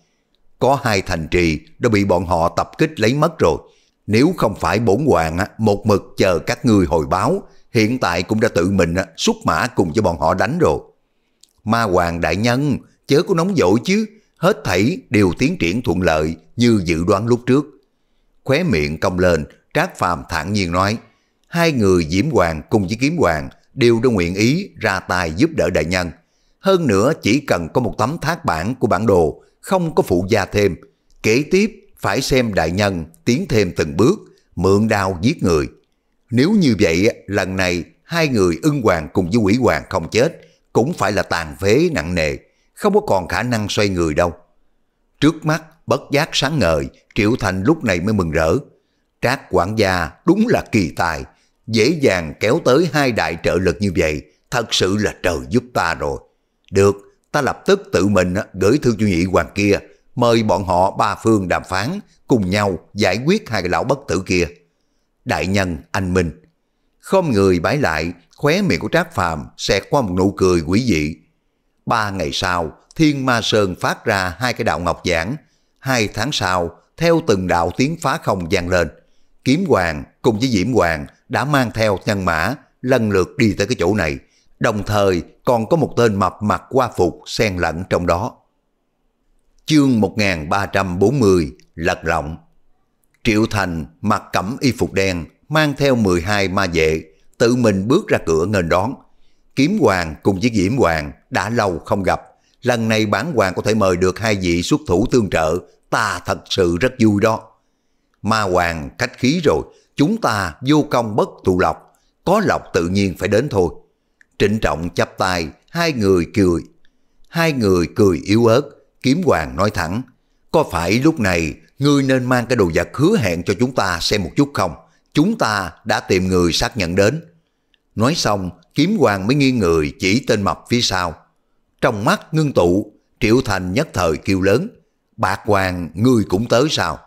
Có hai thành trì đã bị bọn họ tập kích lấy mất rồi. Nếu không phải bổn hoàng một mực chờ các người hồi báo, hiện tại cũng đã tự mình xuất mã cùng với bọn họ đánh rồi. Ma hoàng đại nhân, chớ có nóng vội chứ, hết thảy đều tiến triển thuận lợi như dự đoán lúc trước. Khóe miệng cong lên, Trác Phàm thản nhiên nói, hai người Diễm Hoàng cùng với Kiếm Hoàng đều đã nguyện ý ra tay giúp đỡ đại nhân. Hơn nữa chỉ cần có một tấm thác bản của bản đồ, không có phụ gia thêm. Kế tiếp phải xem đại nhân tiến thêm từng bước, mượn đao giết người. Nếu như vậy, lần này hai người ưng hoàng cùng với quỷ hoàng không chết, cũng phải là tàn phế nặng nề, không có còn khả năng xoay người đâu. Trước mắt, bất giác sáng ngời, Triệu Thành lúc này mới mừng rỡ. Trác quản gia đúng là kỳ tài, dễ dàng kéo tới hai đại trợ lực như vậy, thật sự là trời giúp ta rồi. Được, ta lập tức tự mình gửi thư chủ nhị hoàng kia, mời bọn họ ba phương đàm phán, cùng nhau giải quyết hai lão bất tử kia. Đại nhân, anh Minh. Không người bái lại, khóe miệng của Trác Phàm xẹt qua một nụ cười quỷ dị. Ba ngày sau, Thiên Ma Sơn phát ra hai cái đạo ngọc giảng. Hai tháng sau, theo từng đạo tiếng phá không gian lên, Kiếm Hoàng cùng với Diễm Hoàng đã mang theo nhân mã lần lượt đi tới cái chỗ này, đồng thời còn có một tên mập mặc qua phục xen lẫn trong đó. Chương 1340 Lật lọng Triệu Thành mặc cẩm y phục đen, mang theo 12 ma vệ, tự mình bước ra cửa nghênh đón. Kiếm Hoàng cùng với Diễm Hoàng đã lâu không gặp, lần này bản Hoàng có thể mời được hai vị xuất thủ tương trợ, ta thật sự rất vui đó. Ma Hoàng khách khí rồi, chúng ta vô công bất tụ lộc, có lộc tự nhiên phải đến thôi. Trịnh trọng chắp tay, hai người cười. Hai người cười yếu ớt, kiếm hoàng nói thẳng, có phải lúc này ngươi nên mang cái đồ vật hứa hẹn cho chúng ta xem một chút không? Chúng ta đã tìm người xác nhận đến. Nói xong, kiếm hoàng mới nghiêng người chỉ tên mập phía sau. Trong mắt ngưng tụ, Triệu Thành nhất thời kêu lớn, bạc hoàng ngươi cũng tới sao?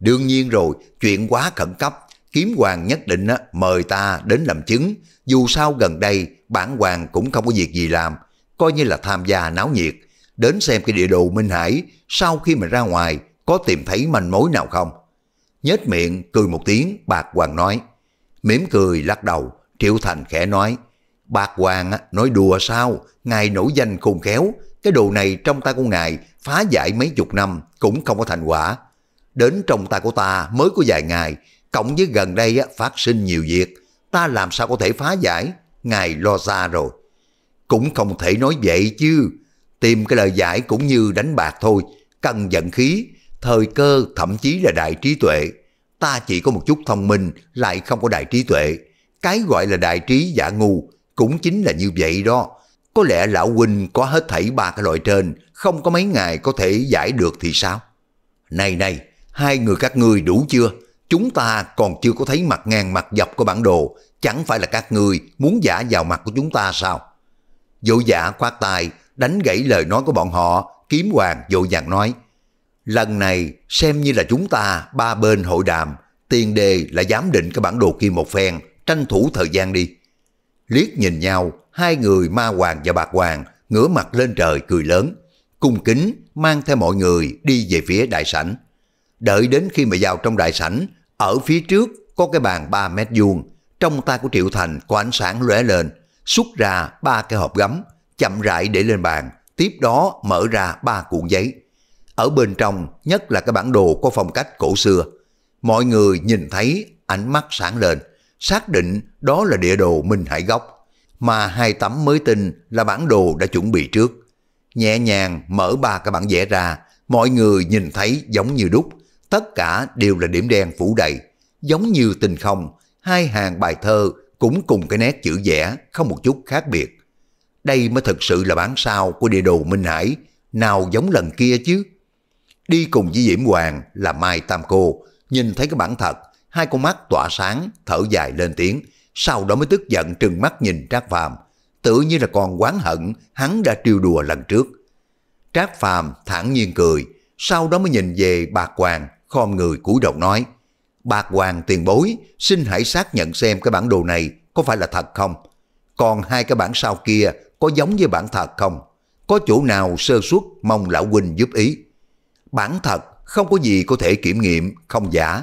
Đương nhiên rồi, chuyện quá khẩn cấp Kiếm hoàng nhất định mời ta đến làm chứng, dù sao gần đây bản hoàng cũng không có việc gì làm, coi như là tham gia náo nhiệt, đến xem cái địa đồ Minh Hải sau khi mình ra ngoài có tìm thấy manh mối nào không. Nhếch miệng cười một tiếng bạc hoàng nói, mỉm cười lắc đầu, Triệu Thành khẽ nói, bạc hoàng nói đùa sao, ngài nổi danh khôn khéo, cái đồ này trong tay của ngài phá giải mấy chục năm cũng không có thành quả. Đến trong tay của ta mới có vài ngày cộng với gần đây phát sinh nhiều việc, ta làm sao có thể phá giải, ngài lo xa rồi. Cũng không thể nói vậy chứ, tìm cái lời giải cũng như đánh bạc thôi, cần giận khí, thời cơ thậm chí là đại trí tuệ. Ta chỉ có một chút thông minh, lại không có đại trí tuệ. Cái gọi là đại trí giả ngu cũng chính là như vậy đó. Có lẽ lão huynh có hết thảy ba cái loại trên, không có mấy ngày có thể giải được thì sao? Này này, hai người các ngươi đủ chưa? Chúng ta còn chưa có thấy mặt ngang mặt dọc của bản đồ, chẳng phải là các người muốn giả vào mặt của chúng ta sao? Dỗ giả khoát tài, đánh gãy lời nói của bọn họ, kiếm hoàng dỗ dàng nói. Lần này xem như là chúng ta ba bên hội đàm, tiền đề là giám định cái bản đồ kia một phen, tranh thủ thời gian đi. Liếc nhìn nhau, hai người ma hoàng và bạc hoàng ngửa mặt lên trời cười lớn, cung kính mang theo mọi người đi về phía đại sảnh. Đợi đến khi mà vào trong đại sảnh, ở phía trước có cái bàn 3 mét vuông, trong tay của Triệu Thành có ánh sáng lóe lên, xuất ra ba cái hộp gấm, chậm rãi để lên bàn, tiếp đó mở ra ba cuộn giấy. Ở bên trong nhất là cái bản đồ có phong cách cổ xưa. Mọi người nhìn thấy ánh mắt sáng lên, xác định đó là địa đồ Minh Hải gốc mà hai tấm mới tin là bản đồ đã chuẩn bị trước. Nhẹ nhàng mở ba cái bản vẽ ra, mọi người nhìn thấy giống như đúc, tất cả đều là điểm đen phủ đầy, giống như tình không, hai hàng bài thơ cũng cùng cái nét chữ vẽ không một chút khác biệt. Đây mới thực sự là bản sao của địa đồ Minh Hải, nào giống lần kia chứ. Đi cùng với Diễm Hoàng là Mai Tam Cô, nhìn thấy cái bản thật, hai con mắt tỏa sáng, thở dài lên tiếng, sau đó mới tức giận trừng mắt nhìn Trác Phàm, tự như là còn oán hận hắn đã trêu đùa lần trước. Trác Phàm thản nhiên cười, sau đó mới nhìn về Bạc Hoàng, khom người cúi đầu nói, Bạc Hoàng tiền bối, xin hãy xác nhận xem cái bản đồ này có phải là thật không? Còn hai cái bản sau kia có giống với bản thật không? Có chỗ nào sơ suất mong lão huynh giúp ý. Bản thật không có gì có thể kiểm nghiệm, không giả.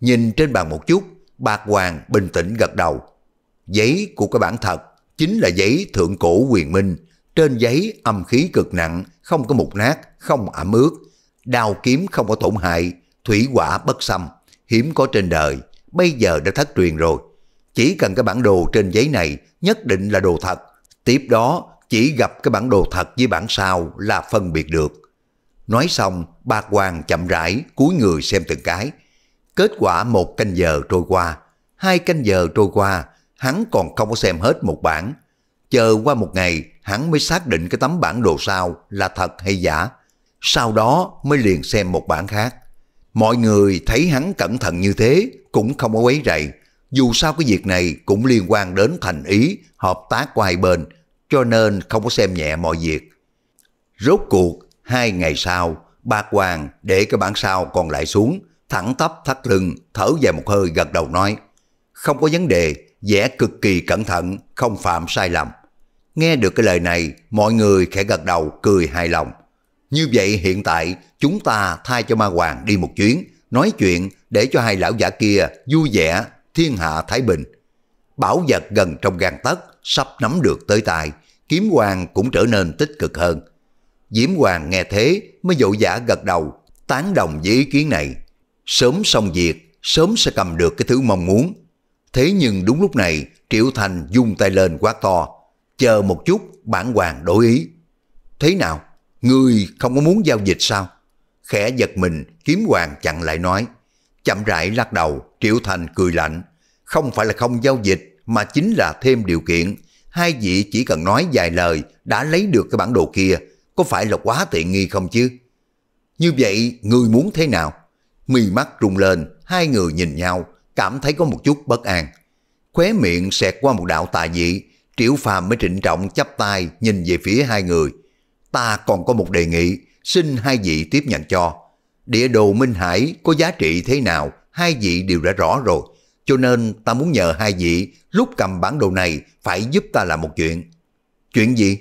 Nhìn trên bàn một chút, Bạc Hoàng bình tĩnh gật đầu. Giấy của cái bản thật chính là giấy thượng cổ quyền minh. Trên giấy âm khí cực nặng, không có mục nát, không ẩm ướt. Đào kiếm không có tổn hại, thủy quả bất xâm, hiếm có trên đời, bây giờ đã thất truyền rồi. Chỉ cần cái bản đồ trên giấy này nhất định là đồ thật, tiếp đó chỉ gặp cái bản đồ thật với bản sao là phân biệt được. Nói xong, ba quan chậm rãi cúi người xem từng cái. Kết quả một canh giờ trôi qua, hai canh giờ trôi qua, hắn còn không có xem hết một bản. Chờ qua một ngày, hắn mới xác định cái tấm bản đồ sao là thật hay giả. Sau đó mới liền xem một bản khác. Mọi người thấy hắn cẩn thận như thế cũng không có quấy rầy. Dù sao cái việc này cũng liên quan đến thành ý, hợp tác của hai bên, cho nên không có xem nhẹ mọi việc. Rốt cuộc, hai ngày sau, ba quan để cái bản sao còn lại xuống, thẳng tắp thắt lưng, thở dài một hơi gật đầu nói. Không có vấn đề, vẽ cực kỳ cẩn thận, không phạm sai lầm. Nghe được cái lời này, mọi người khẽ gật đầu cười hài lòng. Như vậy hiện tại chúng ta thay cho ma hoàng đi một chuyến, nói chuyện để cho hai lão giả kia vui vẻ, thiên hạ thái bình. Bảo vật gần trong gan tất sắp nắm được tới tài kiếm hoàng cũng trở nên tích cực hơn. Diễm Hoàng nghe thế mới dội giả gật đầu, tán đồng với ý kiến này. Sớm xong việc, sớm sẽ cầm được cái thứ mong muốn. Thế nhưng đúng lúc này, Triệu Thành dung tay lên quá to. Chờ một chút, bản hoàng đổi ý. Thế nào? người không có muốn giao dịch sao? Khẽ giật mình, kiếm hoàng chặn lại nói. Chậm rãi lắc đầu, Triệu Thành cười lạnh. Không phải là không giao dịch, mà chính là thêm điều kiện. Hai vị chỉ cần nói vài lời đã lấy được cái bản đồ kia, có phải là quá tiện nghi không chứ? Như vậy, người muốn thế nào? Mì mắt rung lên, hai người nhìn nhau, cảm thấy có một chút bất an. Khóe miệng xẹt qua một đạo tà dị, Triệu Phàm mới trịnh trọng chắp tay nhìn về phía hai người ta còn có một đề nghị, xin hai vị tiếp nhận cho. Địa đồ Minh Hải có giá trị thế nào, hai vị đều đã rõ rồi. Cho nên ta muốn nhờ hai vị lúc cầm bản đồ này phải giúp ta làm một chuyện. Chuyện gì?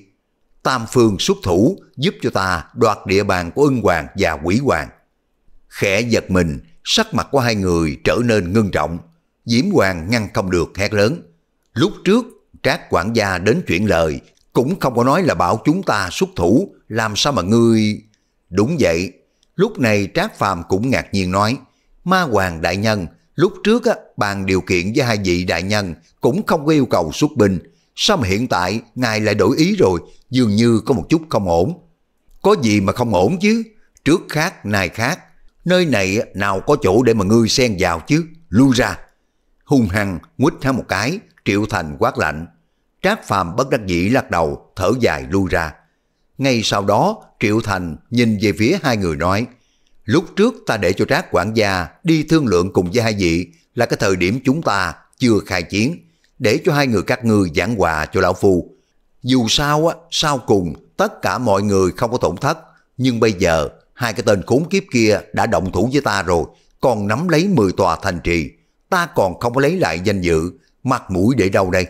Tam Phương xuất thủ giúp cho ta đoạt địa bàn của ưng hoàng và quỷ hoàng. Khẽ giật mình, sắc mặt của hai người trở nên ngưng trọng. Diễm Hoàng ngăn không được hét lớn. Lúc trước, Trác quản gia đến chuyển lời cũng không có nói là bảo chúng ta xuất thủ, làm sao mà ngươi... Đúng vậy, lúc này Trác Phàm cũng ngạc nhiên nói, Ma Hoàng Đại Nhân, lúc trước á, bàn điều kiện với hai vị đại nhân cũng không có yêu cầu xuất binh, sao mà hiện tại ngài lại đổi ý rồi, dường như có một chút không ổn. Có gì mà không ổn chứ, trước khác nay khác, nơi này nào có chỗ để mà ngươi xen vào chứ, lui ra. Hung hăng, nguýt há một cái, Triệu Thành quát lạnh. Trác Phàm bất đắc dĩ lắc đầu, thở dài lui ra. Ngay sau đó, Triệu Thành nhìn về phía hai người nói, lúc trước ta để cho Trác quản gia đi thương lượng cùng với hai vị là cái thời điểm chúng ta chưa khai chiến, để cho hai người các ngươi giảng hòa cho lão phu. Dù sao á, sau cùng tất cả mọi người không có tổn thất, nhưng bây giờ hai cái tên khốn kiếp kia đã động thủ với ta rồi, còn nắm lấy 10 tòa thành trì, ta còn không có lấy lại danh dự, mặt mũi để đâu đây?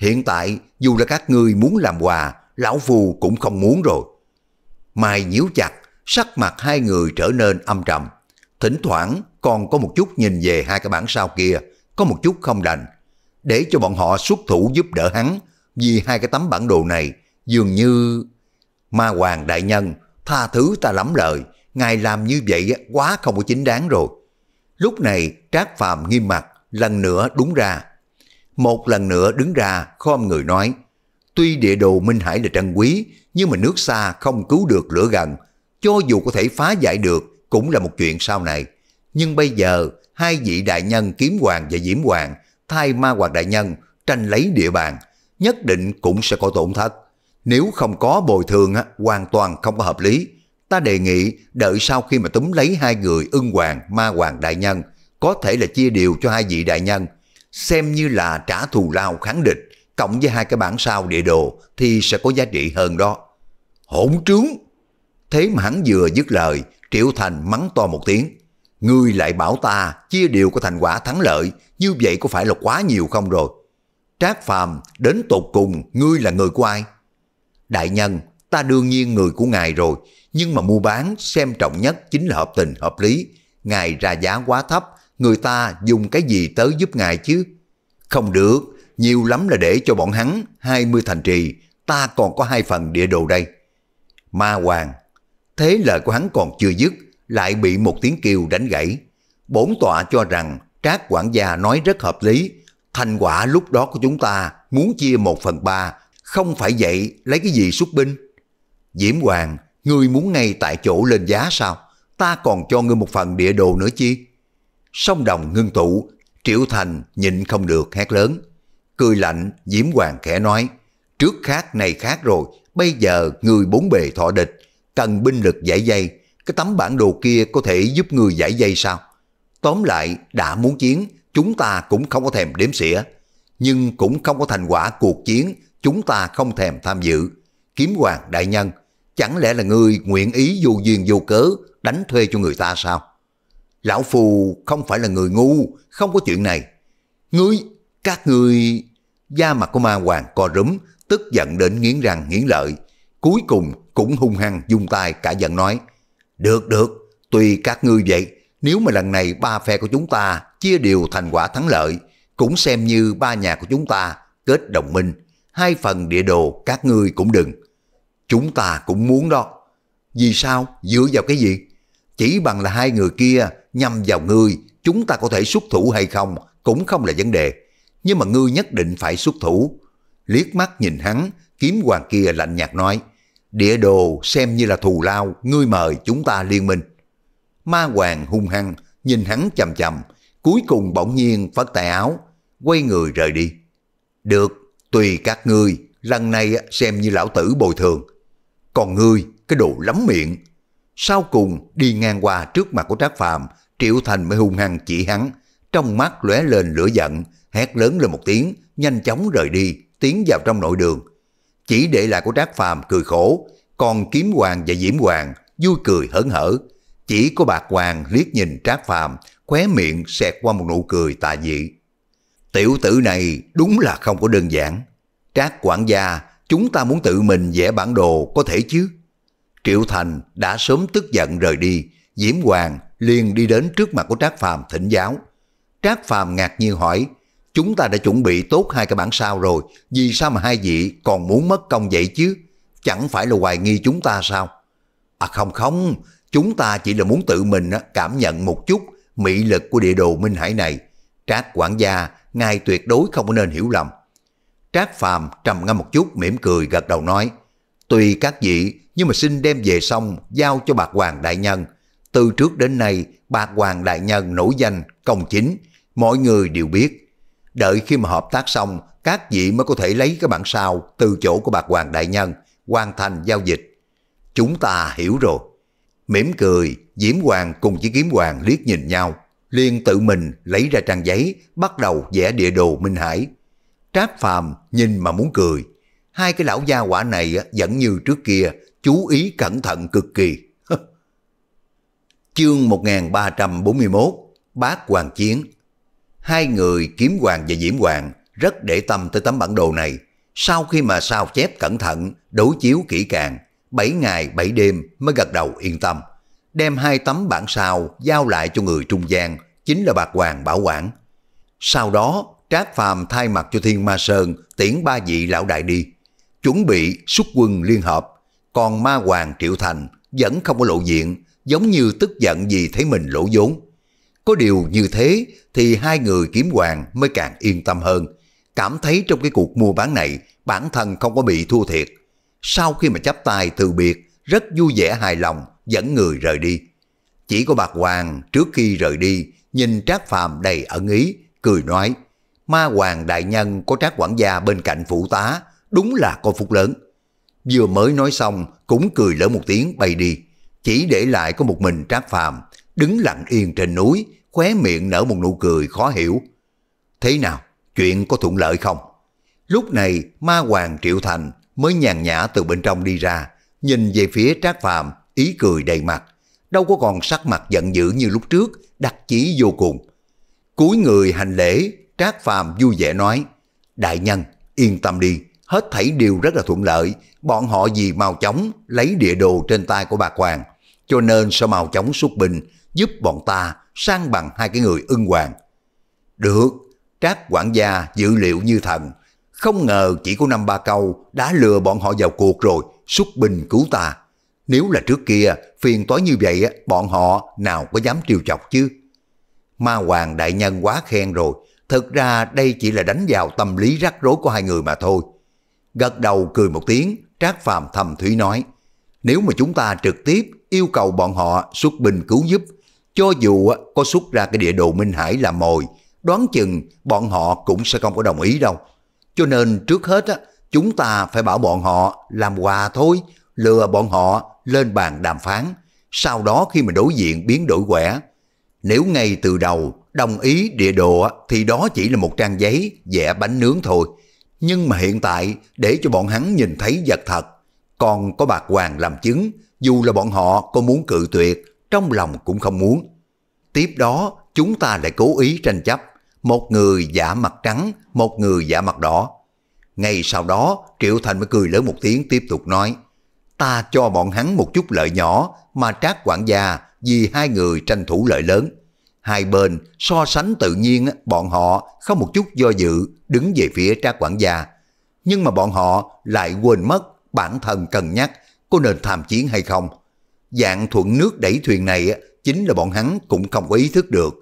Hiện tại dù là các ngươi muốn làm quà, lão phù cũng không muốn rồi. Mai nhíu chặt, sắc mặt hai người trở nên âm trầm. Thỉnh thoảng còn có một chút nhìn về hai cái bản sao kia, có một chút không đành. Để cho bọn họ xuất thủ giúp đỡ hắn, vì hai cái tấm bản đồ này dường như... Ma Hoàng Đại Nhân, tha thứ ta lắm lời, ngài làm như vậy quá không có chính đáng rồi. Lúc này Trác Phàm nghiêm mặt, lần nữa đúng ra một lần nữa đứng ra khom người nói, tuy địa đồ Minh Hải là trân quý, nhưng mà nước xa không cứu được lửa gần, cho dù có thể phá giải được cũng là một chuyện sau này. Nhưng bây giờ, hai vị đại nhân Kiếm Hoàng và Diễm Hoàng thay Ma Hoàng Đại Nhân tranh lấy địa bàn, nhất định cũng sẽ có tổn thất. Nếu không có bồi thường hoàn toàn không có hợp lý. Ta đề nghị đợi sau khi mà túm lấy hai người ưng hoàng ma hoàng đại nhân, có thể là chia đều cho hai vị đại nhân, xem như là trả thù lao kháng địch, cộng với hai cái bản sao địa đồ thì sẽ có giá trị hơn đó. Hỗn trướng! Thế mà hắn vừa dứt lời, Triệu Thành mắng to một tiếng. Ngươi lại bảo ta chia đều có thành quả thắng lợi, như vậy có phải là quá nhiều không rồi? Trác Phàm đến tột cùng ngươi là người của ai? Đại nhân, ta đương nhiên người của ngài rồi, nhưng mà mua bán xem trọng nhất chính là hợp tình hợp lý. Ngài ra giá quá thấp, người ta dùng cái gì tới giúp ngài chứ? Không được, nhiều lắm là để cho bọn hắn 20 thành trì, ta còn có hai phần địa đồ đây. Ma Hoàng, thế lời của hắn còn chưa dứt, lại bị một tiếng kêu đánh gãy. Bổn tọa cho rằng Trác quản gia nói rất hợp lý, thành quả lúc đó của chúng ta muốn chia một phần ba, không phải vậy lấy cái gì xuất binh. Diễm Hoàng, ngươi muốn ngay tại chỗ lên giá sao? Ta còn cho ngươi một phần địa đồ nữa chi? Song đồng ngưng tụ, Triệu Thành nhịn không được hét lớn. Cười lạnh, Diễm Hoàng khẽ nói, trước khác này khác rồi, bây giờ người bốn bề thọ địch, cần binh lực giải dây, cái tấm bản đồ kia có thể giúp người giải dây sao? Tóm lại, đã muốn chiến, chúng ta cũng không có thèm đếm xỉa, nhưng cũng không có thành quả cuộc chiến, chúng ta không thèm tham dự. Kiếm Hoàng Đại Nhân, chẳng lẽ là người nguyện ý vô duyên vô cớ đánh thuê cho người ta sao? Lão Phù không phải là người ngu, không có chuyện này. Ngươi, các ngươi... Da mặt của ma hoàng co rúm, tức giận đến nghiến răng nghiến lợi. Cuối cùng cũng hung hăng dung tay cả giận nói. Được được, tùy các ngươi vậy, nếu mà lần này ba phe của chúng ta chia đều thành quả thắng lợi, cũng xem như ba nhà của chúng ta kết đồng minh, hai phần địa đồ các ngươi cũng đừng. Chúng ta cũng muốn đó. Vì sao? Dựa vào cái gì? chỉ bằng là hai người kia nhằm vào ngươi, chúng ta có thể xuất thủ hay không cũng không là vấn đề. Nhưng mà ngươi nhất định phải xuất thủ. Liếc mắt nhìn hắn, kiếm hoàng kia lạnh nhạt nói, địa đồ xem như là thù lao, ngươi mời chúng ta liên minh. Ma hoàng hung hăng, nhìn hắn chầm chầm, cuối cùng bỗng nhiên phất tay áo, quay người rời đi. Được, tùy các ngươi, lần này xem như lão tử bồi thường. Còn ngươi, cái đồ lắm miệng, sau cùng đi ngang qua trước mặt của Trác Phàm, Triệu Thành mới hung hăng chỉ hắn, trong mắt lóe lên lửa giận, hét lớn lên một tiếng, nhanh chóng rời đi, tiến vào trong nội đường. Chỉ để lại của Trác Phàm cười khổ, còn Kiếm Hoàng và Diễm Hoàng vui cười hớn hở. Chỉ có Bạc Hoàng liếc nhìn Trác Phàm, khóe miệng xẹt qua một nụ cười tà dị. Tiểu tử này đúng là không có đơn giản. Trác quản gia, chúng ta muốn tự mình vẽ bản đồ có thể chứ? Triệu Thành đã sớm tức giận rời đi, Diễm Hoàng liền đi đến trước mặt của Trác Phàm thỉnh giáo. Trác Phàm ngạc nhiên hỏi, chúng ta đã chuẩn bị tốt hai cái bản sao rồi, vì sao mà hai vị còn muốn mất công vậy chứ? Chẳng phải là hoài nghi chúng ta sao? À không không, chúng ta chỉ là muốn tự mình cảm nhận một chút mỹ lực của địa đồ Minh Hải này. Trác quản gia, ngài tuyệt đối không nên hiểu lầm. Trác Phàm trầm ngâm một chút mỉm cười gật đầu nói, tuy các vị nhưng mà xin đem về xong giao cho bạc hoàng đại nhân. Từ trước đến nay, bạc hoàng đại nhân nổi danh, công chính, mọi người đều biết. Đợi khi mà hợp tác xong, các vị mới có thể lấy cái bản sao từ chỗ của bạc hoàng đại nhân, hoàn thành giao dịch. Chúng ta hiểu rồi. Mỉm cười, Diễm Hoàng cùng chỉ kiếm Hoàng liếc nhìn nhau, liền tự mình lấy ra trang giấy, bắt đầu vẽ địa đồ Minh Hải. Trác Phàm nhìn mà muốn cười. Hai cái lão gia quả này vẫn như trước kia, chú ý cẩn thận cực kỳ. <laughs> Chương 1341 Bác Hoàng Chiến Hai người Kiếm Hoàng và Diễm Hoàng rất để tâm tới tấm bản đồ này. Sau khi mà sao chép cẩn thận, đối chiếu kỹ càng, 7 ngày 7 đêm mới gật đầu yên tâm. Đem hai tấm bản sao giao lại cho người trung gian, chính là Bạc Hoàng bảo quản. Sau đó, Trác Phàm thay mặt cho Thiên Ma Sơn tiễn ba vị lão đại đi, chuẩn bị xuất quân liên hợp còn ma hoàng Triệu Thành vẫn không có lộ diện, giống như tức giận vì thấy mình lỗ vốn. Có điều như thế thì hai người kiếm hoàng mới càng yên tâm hơn, cảm thấy trong cái cuộc mua bán này bản thân không có bị thua thiệt. Sau khi mà chắp tay từ biệt, rất vui vẻ hài lòng dẫn người rời đi. Chỉ có bạc hoàng trước khi rời đi, nhìn Trác Phàm đầy ẩn ý, cười nói, ma hoàng đại nhân có Trác quản gia bên cạnh phụ tá, đúng là con phúc lớn vừa mới nói xong cũng cười lỡ một tiếng bay đi, chỉ để lại có một mình Trác Phàm đứng lặng yên trên núi, khóe miệng nở một nụ cười khó hiểu. Thế nào, chuyện có thuận lợi không? Lúc này ma hoàng Triệu Thành mới nhàn nhã từ bên trong đi ra, nhìn về phía Trác Phàm ý cười đầy mặt, đâu có còn sắc mặt giận dữ như lúc trước, đặc chí vô cùng. cuối người hành lễ, Trác Phàm vui vẻ nói, đại nhân, yên tâm đi, hết thảy đều rất là thuận lợi, bọn họ vì mau chóng lấy địa đồ trên tay của bà Hoàng, cho nên sau mau chóng xuất binh giúp bọn ta sang bằng hai cái người ưng hoàng. Được, Trác quản gia dự liệu như thần, không ngờ chỉ có năm ba câu đã lừa bọn họ vào cuộc rồi, xuất binh cứu ta. Nếu là trước kia phiền tối như vậy bọn họ nào có dám triều chọc chứ. Ma Hoàng Đại Nhân quá khen rồi, thực ra đây chỉ là đánh vào tâm lý rắc rối của hai người mà thôi. Gật đầu cười một tiếng, Trác Phàm thầm thủy nói, nếu mà chúng ta trực tiếp yêu cầu bọn họ xuất binh cứu giúp, cho dù có xuất ra cái địa đồ Minh Hải làm mồi, đoán chừng bọn họ cũng sẽ không có đồng ý đâu. Cho nên trước hết á, chúng ta phải bảo bọn họ làm quà thôi, lừa bọn họ lên bàn đàm phán. Sau đó khi mình đối diện biến đổi quẻ, nếu ngay từ đầu đồng ý địa đồ thì đó chỉ là một trang giấy vẽ bánh nướng thôi. Nhưng mà hiện tại để cho bọn hắn nhìn thấy vật thật, còn có bạc hoàng làm chứng, dù là bọn họ có muốn cự tuyệt, trong lòng cũng không muốn. Tiếp đó chúng ta lại cố ý tranh chấp, một người giả mặt trắng, một người giả mặt đỏ. Ngay sau đó Triệu Thành mới cười lớn một tiếng tiếp tục nói, ta cho bọn hắn một chút lợi nhỏ mà trác quản gia vì hai người tranh thủ lợi lớn hai bên so sánh tự nhiên bọn họ không một chút do dự đứng về phía Trác quản gia. Nhưng mà bọn họ lại quên mất bản thân cân nhắc có nên tham chiến hay không. Dạng thuận nước đẩy thuyền này chính là bọn hắn cũng không có ý thức được.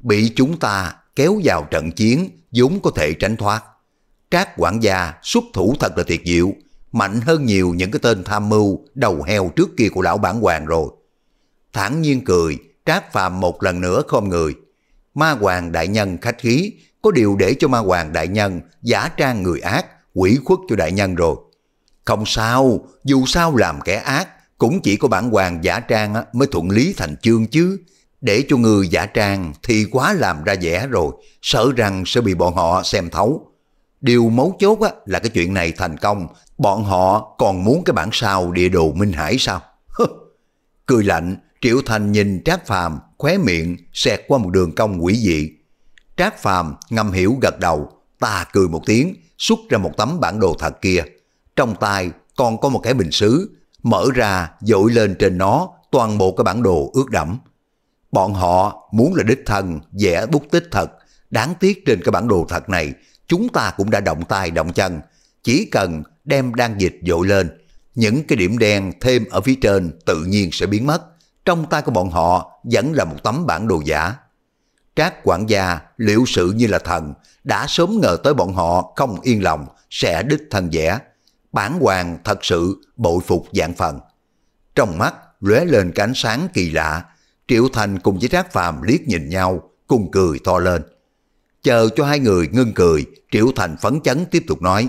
Bị chúng ta kéo vào trận chiến vốn có thể tránh thoát. Trác quản gia xuất thủ thật là tuyệt diệu, mạnh hơn nhiều những cái tên tham mưu đầu heo trước kia của lão bản hoàng rồi. Thản nhiên cười, Trác Phạm một lần nữa khom người. Ma Hoàng Đại Nhân khách khí, có điều để cho Ma Hoàng Đại Nhân giả trang người ác, quỷ khuất cho Đại Nhân rồi. Không sao, dù sao làm kẻ ác, cũng chỉ có bản hoàng giả trang mới thuận lý thành chương chứ. Để cho người giả trang thì quá làm ra vẻ rồi, sợ rằng sẽ bị bọn họ xem thấu. Điều mấu chốt là cái chuyện này thành công, bọn họ còn muốn cái bản sao địa đồ Minh Hải sao? <laughs> Cười lạnh, Triệu Thành nhìn Trác Phàm khóe miệng xẹt qua một đường cong quỷ dị. Trác Phàm ngầm hiểu gật đầu, ta cười một tiếng, xuất ra một tấm bản đồ thật kia. Trong tay còn có một cái bình sứ, mở ra dội lên trên nó toàn bộ cái bản đồ ướt đẫm. Bọn họ muốn là đích thân vẽ bút tích thật, đáng tiếc trên cái bản đồ thật này chúng ta cũng đã động tay động chân, chỉ cần đem đang dịch dội lên, những cái điểm đen thêm ở phía trên tự nhiên sẽ biến mất trong tay của bọn họ vẫn là một tấm bản đồ giả. Trác quản gia liệu sự như là thần đã sớm ngờ tới bọn họ không yên lòng sẽ đích thân vẽ. Bản hoàng thật sự bội phục dạng phần. Trong mắt lóe lên cái ánh sáng kỳ lạ, Triệu Thành cùng với Trác Phàm liếc nhìn nhau, cùng cười to lên. Chờ cho hai người ngưng cười, Triệu Thành phấn chấn tiếp tục nói.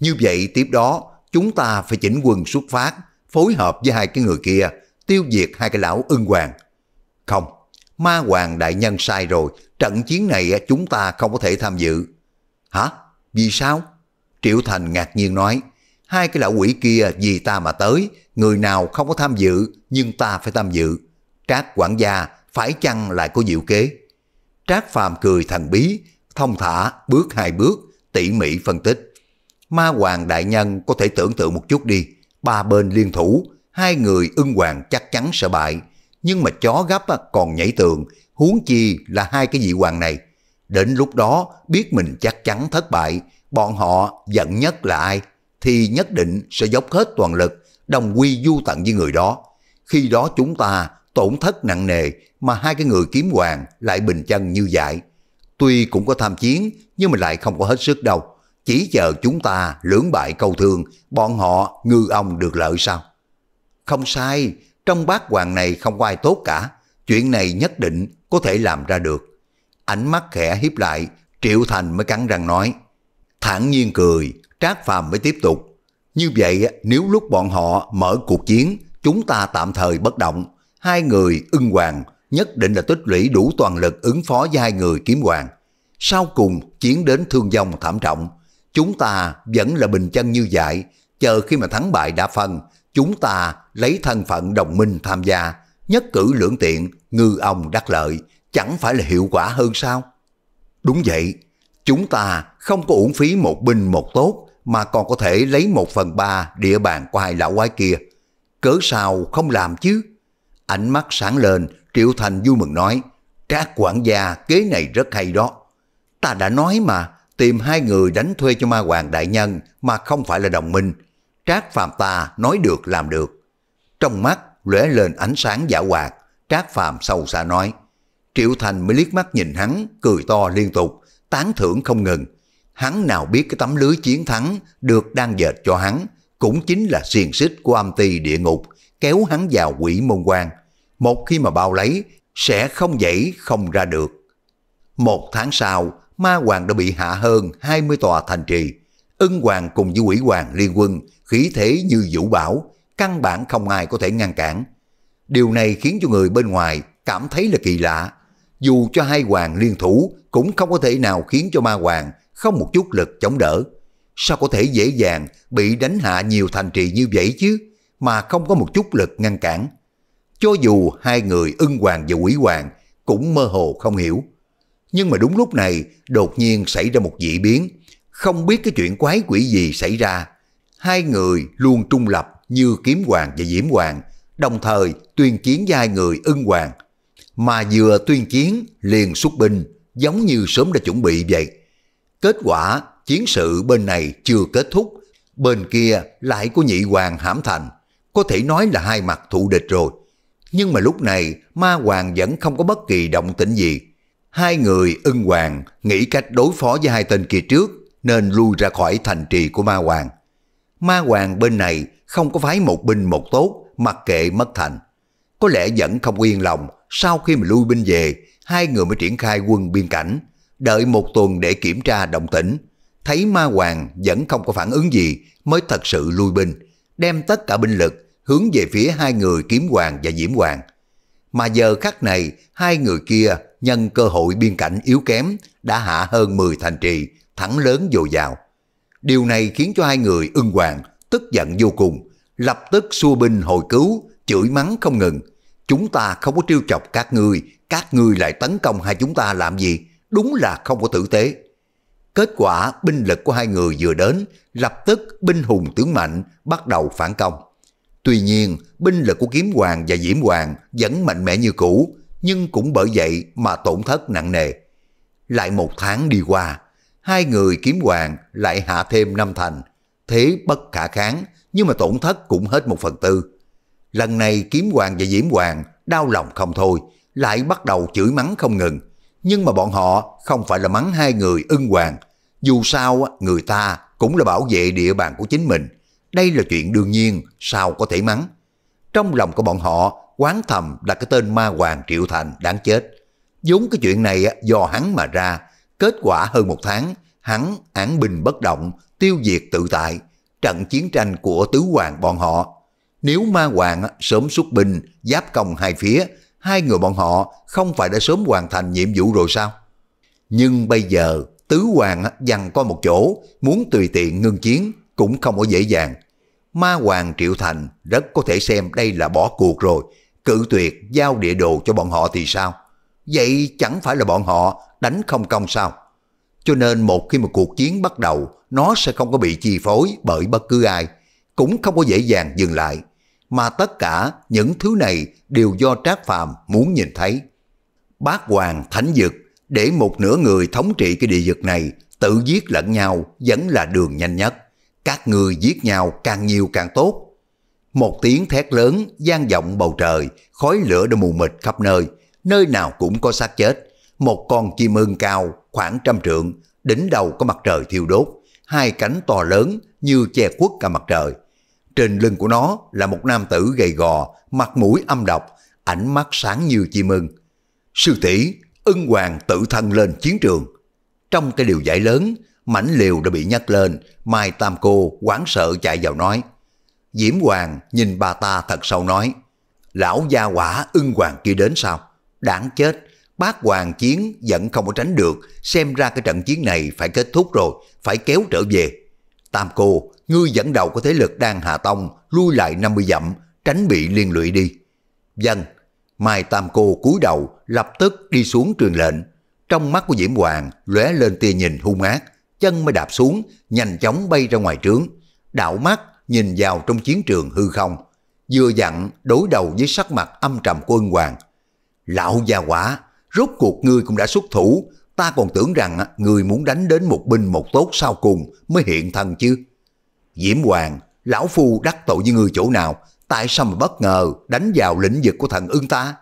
Như vậy tiếp đó, chúng ta phải chỉnh quân xuất phát, phối hợp với hai cái người kia, tiêu diệt hai cái lão ưng hoàng. Không, ma hoàng đại nhân sai rồi, trận chiến này à, chúng ta không có thể tham dự. Hả? Vì sao? Triệu Thành ngạc nhiên nói, hai cái lão quỷ kia vì ta mà tới, người nào không có tham dự, nhưng ta phải tham dự. Trác quản gia phải chăng lại có diệu kế? Trác Phàm cười thần bí, thông thả bước hai bước, tỉ mỉ phân tích. Ma Hoàng Đại Nhân có thể tưởng tượng một chút đi, ba bên liên thủ, hai người ưng hoàng chắc chắn sợ bại, nhưng mà chó gấp còn nhảy tường, huống chi là hai cái vị hoàng này. Đến lúc đó biết mình chắc chắn thất bại, bọn họ giận nhất là ai, thì nhất định sẽ dốc hết toàn lực, đồng quy du tận với người đó. Khi đó chúng ta tổn thất nặng nề mà hai cái người kiếm hoàng lại bình chân như vậy. Tuy cũng có tham chiến nhưng mà lại không có hết sức đâu. Chỉ chờ chúng ta lưỡng bại câu thương, bọn họ ngư ông được lợi sao? Không sai, trong bát hoàng này không có ai tốt cả. Chuyện này nhất định có thể làm ra được. Ánh mắt khẽ hiếp lại, Triệu Thành mới cắn răng nói. Thản nhiên cười, Trác Phàm mới tiếp tục. Như vậy, nếu lúc bọn họ mở cuộc chiến, chúng ta tạm thời bất động. Hai người ưng hoàng, nhất định là tích lũy đủ toàn lực ứng phó với hai người kiếm hoàng. Sau cùng, chiến đến thương vong thảm trọng. Chúng ta vẫn là bình chân như vậy, chờ khi mà thắng bại đã phân, chúng ta lấy thân phận đồng minh tham gia, nhất cử lưỡng tiện, ngư ông đắc lợi, chẳng phải là hiệu quả hơn sao? Đúng vậy, chúng ta không có uổng phí một binh một tốt, mà còn có thể lấy một phần ba địa bàn của hai lão quái kia. Cớ sao không làm chứ? Ánh mắt sáng lên, Triệu Thành vui mừng nói, các quản gia kế này rất hay đó. Ta đã nói mà, tìm hai người đánh thuê cho ma hoàng đại nhân mà không phải là đồng minh, Trác Phạm ta nói được làm được. Trong mắt lóe lên ánh sáng giả hoạt, Trác Phạm sâu xa nói. Triệu Thành mới liếc mắt nhìn hắn, cười to liên tục, tán thưởng không ngừng. Hắn nào biết cái tấm lưới chiến thắng được đang dệt cho hắn, cũng chính là xiềng xích của âm ty địa ngục, kéo hắn vào quỷ môn quan. Một khi mà bao lấy, sẽ không dậy không ra được. Một tháng sau, ma hoàng đã bị hạ hơn 20 tòa thành trì, Ưng hoàng cùng với quỷ hoàng liên quân, khí thế như vũ bảo, căn bản không ai có thể ngăn cản. Điều này khiến cho người bên ngoài cảm thấy là kỳ lạ. Dù cho hai hoàng liên thủ cũng không có thể nào khiến cho ma hoàng không một chút lực chống đỡ. Sao có thể dễ dàng bị đánh hạ nhiều thành trì như vậy chứ mà không có một chút lực ngăn cản. Cho dù hai người ưng hoàng và quỷ hoàng cũng mơ hồ không hiểu. Nhưng mà đúng lúc này đột nhiên xảy ra một dị biến không biết cái chuyện quái quỷ gì xảy ra, hai người luôn trung lập như Kiếm Hoàng và Diễm Hoàng, đồng thời tuyên chiến giai người ưng hoàng. Mà vừa tuyên chiến liền xuất binh giống như sớm đã chuẩn bị vậy. Kết quả chiến sự bên này chưa kết thúc, bên kia lại có nhị hoàng hãm thành. Có thể nói là hai mặt thù địch rồi. Nhưng mà lúc này ma hoàng vẫn không có bất kỳ động tĩnh gì. Hai người ưng hoàng nghĩ cách đối phó với hai tên kia trước nên lui ra khỏi thành trì của ma hoàng. Ma hoàng bên này không có phái một binh một tốt, mặc kệ mất thành. Có lẽ vẫn không yên lòng, sau khi mà lui binh về, hai người mới triển khai quân biên cảnh, đợi một tuần để kiểm tra động tĩnh. Thấy ma hoàng vẫn không có phản ứng gì mới thật sự lui binh, đem tất cả binh lực hướng về phía hai người kiếm hoàng và diễm hoàng. Mà giờ khắc này, hai người kia nhân cơ hội biên cảnh yếu kém đã hạ hơn 10 thành trì, thắng lớn dồi dào. Điều này khiến cho hai người ưng hoàng, tức giận vô cùng, lập tức xua binh hồi cứu, chửi mắng không ngừng. Chúng ta không có trêu chọc các ngươi, các ngươi lại tấn công hai chúng ta làm gì, đúng là không có tử tế. Kết quả binh lực của hai người vừa đến, lập tức binh hùng tướng mạnh bắt đầu phản công. Tuy nhiên, binh lực của Kiếm Hoàng và Diễm Hoàng vẫn mạnh mẽ như cũ, nhưng cũng bởi vậy mà tổn thất nặng nề. Lại một tháng đi qua, hai người kiếm hoàng lại hạ thêm năm thành, thế bất khả kháng nhưng mà tổn thất cũng hết một phần tư. Lần này kiếm hoàng và diễm hoàng đau lòng không thôi, lại bắt đầu chửi mắng không ngừng. Nhưng mà bọn họ không phải là mắng hai người ưng hoàng, dù sao người ta cũng là bảo vệ địa bàn của chính mình. Đây là chuyện đương nhiên, sao có thể mắng. Trong lòng của bọn họ quán thầm là cái tên ma hoàng Triệu Thành đáng chết. vốn cái chuyện này do hắn mà ra, kết quả hơn một tháng, hắn án bình bất động, tiêu diệt tự tại, trận chiến tranh của tứ hoàng bọn họ. Nếu ma hoàng sớm xuất binh, giáp công hai phía, hai người bọn họ không phải đã sớm hoàn thành nhiệm vụ rồi sao? Nhưng bây giờ, tứ hoàng dằn coi một chỗ, muốn tùy tiện ngưng chiến cũng không có dễ dàng. Ma hoàng Triệu Thành rất có thể xem đây là bỏ cuộc rồi, cự tuyệt giao địa đồ cho bọn họ thì sao? Vậy chẳng phải là bọn họ đánh không công sao? Cho nên một khi mà cuộc chiến bắt đầu, nó sẽ không có bị chi phối bởi bất cứ ai, cũng không có dễ dàng dừng lại. Mà tất cả những thứ này đều do Trác Phàm muốn nhìn thấy. Bác Hoàng Thánh Dực để một nửa người thống trị cái địa vực này tự giết lẫn nhau vẫn là đường nhanh nhất. Các người giết nhau càng nhiều càng tốt, một tiếng thét lớn gian vọng bầu trời, khói lửa đã mù mịt khắp nơi, nơi nào cũng có xác chết. Một con chim ưng cao khoảng trăm trượng, đỉnh đầu có mặt trời thiêu đốt, hai cánh to lớn như che khuất cả mặt trời. Trên lưng của nó là một nam tử gầy gò, mặt mũi âm độc, ánh mắt sáng như chim ưng. Sư tỷ ưng hoàng tự thân lên chiến trường. Trong cái điều giải lớn, mảnh liều đã bị nhắc lên, Mai Tam Cô quán sợ chạy vào nói. Diễm Hoàng nhìn bà ta thật sâu nói, lão gia quả ưng hoàng kia đến sao? Đáng chết, bác hoàng chiến vẫn không có tránh được, xem ra cái trận chiến này phải kết thúc rồi, phải kéo trở về. Tam cô, ngươi dẫn đầu có thế lực đang hạ tông, lui lại 50 dặm, tránh bị liên lụy đi. Dân, vâng. Mai Tam cô cúi đầu, lập tức đi xuống truyền lệnh. Trong mắt của Diễm Hoàng lóe lên tia nhìn hung ác, chân mới đạp xuống, nhanh chóng bay ra ngoài trướng. Đạo mắt nhìn vào trong chiến trường hư không, vừa dặn đối đầu với sắc mặt âm trầm của ân hoàng. Lão già quả, rốt cuộc ngươi cũng đã xuất thủ, ta còn tưởng rằng ngươi muốn đánh đến một binh một tốt sau cùng mới hiện thân chứ. Diễm Hoàng, lão phu đắc tội với ngươi chỗ nào, tại sao mà bất ngờ đánh vào lĩnh vực của thần ưng ta?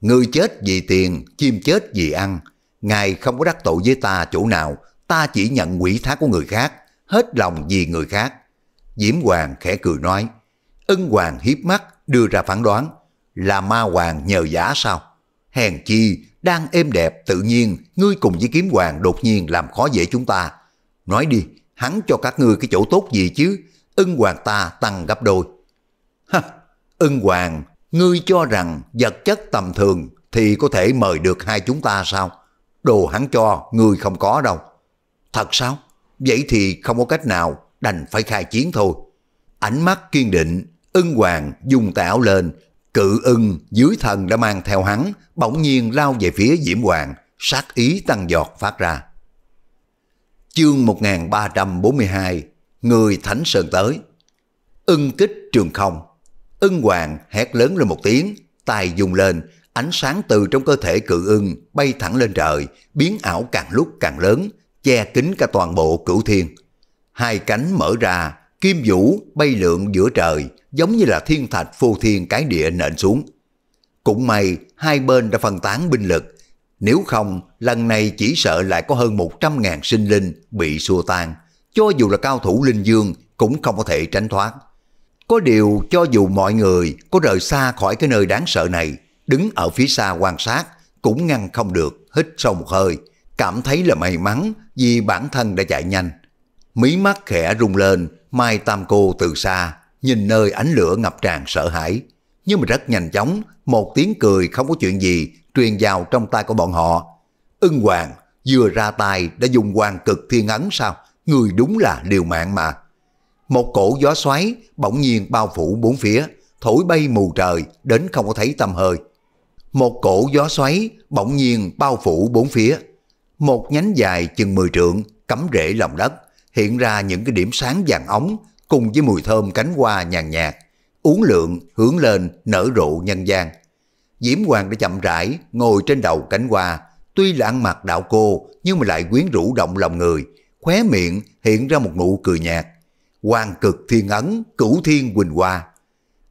Ngươi chết vì tiền, chim chết vì ăn. Ngài không có đắc tội với ta chỗ nào, ta chỉ nhận quỷ thác của người khác, hết lòng vì người khác. Diễm Hoàng khẽ cười nói. Ân Hoàng hiếp mắt đưa ra phán đoán. Là ma hoàng nhờ giả sao? Hèn chi, đang êm đẹp tự nhiên, ngươi cùng với kiếm hoàng đột nhiên làm khó dễ chúng ta. Nói đi, hắn cho các ngươi cái chỗ tốt gì chứ? Ân hoàng ta tăng gấp đôi. Ha, ân hoàng, ngươi cho rằng vật chất tầm thường thì có thể mời được hai chúng ta sao? Đồ hắn cho, ngươi không có đâu. Thật sao? Vậy thì không có cách nào đành phải khai chiến thôi. Ánh mắt kiên định, ưng hoàng dùng tay lên, cự ưng dưới thần đã mang theo hắn, bỗng nhiên lao về phía Diễm Hoàng, sát ý tăng giọt phát ra. Chương 1342 Người Thánh Sơn tới Ưng kích trường không Ưng hoàng hét lớn lên một tiếng Tài dùng lên Ánh sáng từ trong cơ thể cự ưng Bay thẳng lên trời Biến ảo càng lúc càng lớn Che kính cả toàn bộ cửu thiên Hai cánh mở ra, kim vũ bay lượn giữa trời, giống như là thiên thạch phô thiên cái địa nện xuống. Cũng may, hai bên đã phân tán binh lực. Nếu không, lần này chỉ sợ lại có hơn 100.000 sinh linh bị xua tan. Cho dù là cao thủ linh dương, cũng không có thể tránh thoát. Có điều cho dù mọi người có rời xa khỏi cái nơi đáng sợ này, đứng ở phía xa quan sát cũng ngăn không được, hít sâu một hơi, cảm thấy là may mắn vì bản thân đã chạy nhanh. Mí mắt khẽ rung lên, Mai Tam Cô từ xa, nhìn nơi ánh lửa ngập tràn sợ hãi. Nhưng mà rất nhanh chóng, một tiếng cười không có chuyện gì truyền vào trong tay của bọn họ. Ưng Hoàng vừa ra tay đã dùng hoàng cực thiên ấn sao? Người đúng là liều mạng mà. Một cổ gió xoáy bỗng nhiên bao phủ bốn phía, thổi bay mù trời đến không có thấy tâm hơi. Một cổ gió xoáy bỗng nhiên bao phủ bốn phía. Một nhánh dài chừng mười trượng cắm rễ lòng đất, hiện ra những cái điểm sáng vàng ống cùng với mùi thơm cánh hoa nhàn nhạt, uống lượng hướng lên nở rộ nhân gian. Diễm Hoàng đã chậm rãi ngồi trên đầu cánh hoa, tuy là ăn mặc đạo cô nhưng mà lại quyến rũ động lòng người, khóe miệng hiện ra một nụ cười nhạt. Hoàng cực thiên ấn, cửu thiên quỳnh hoa.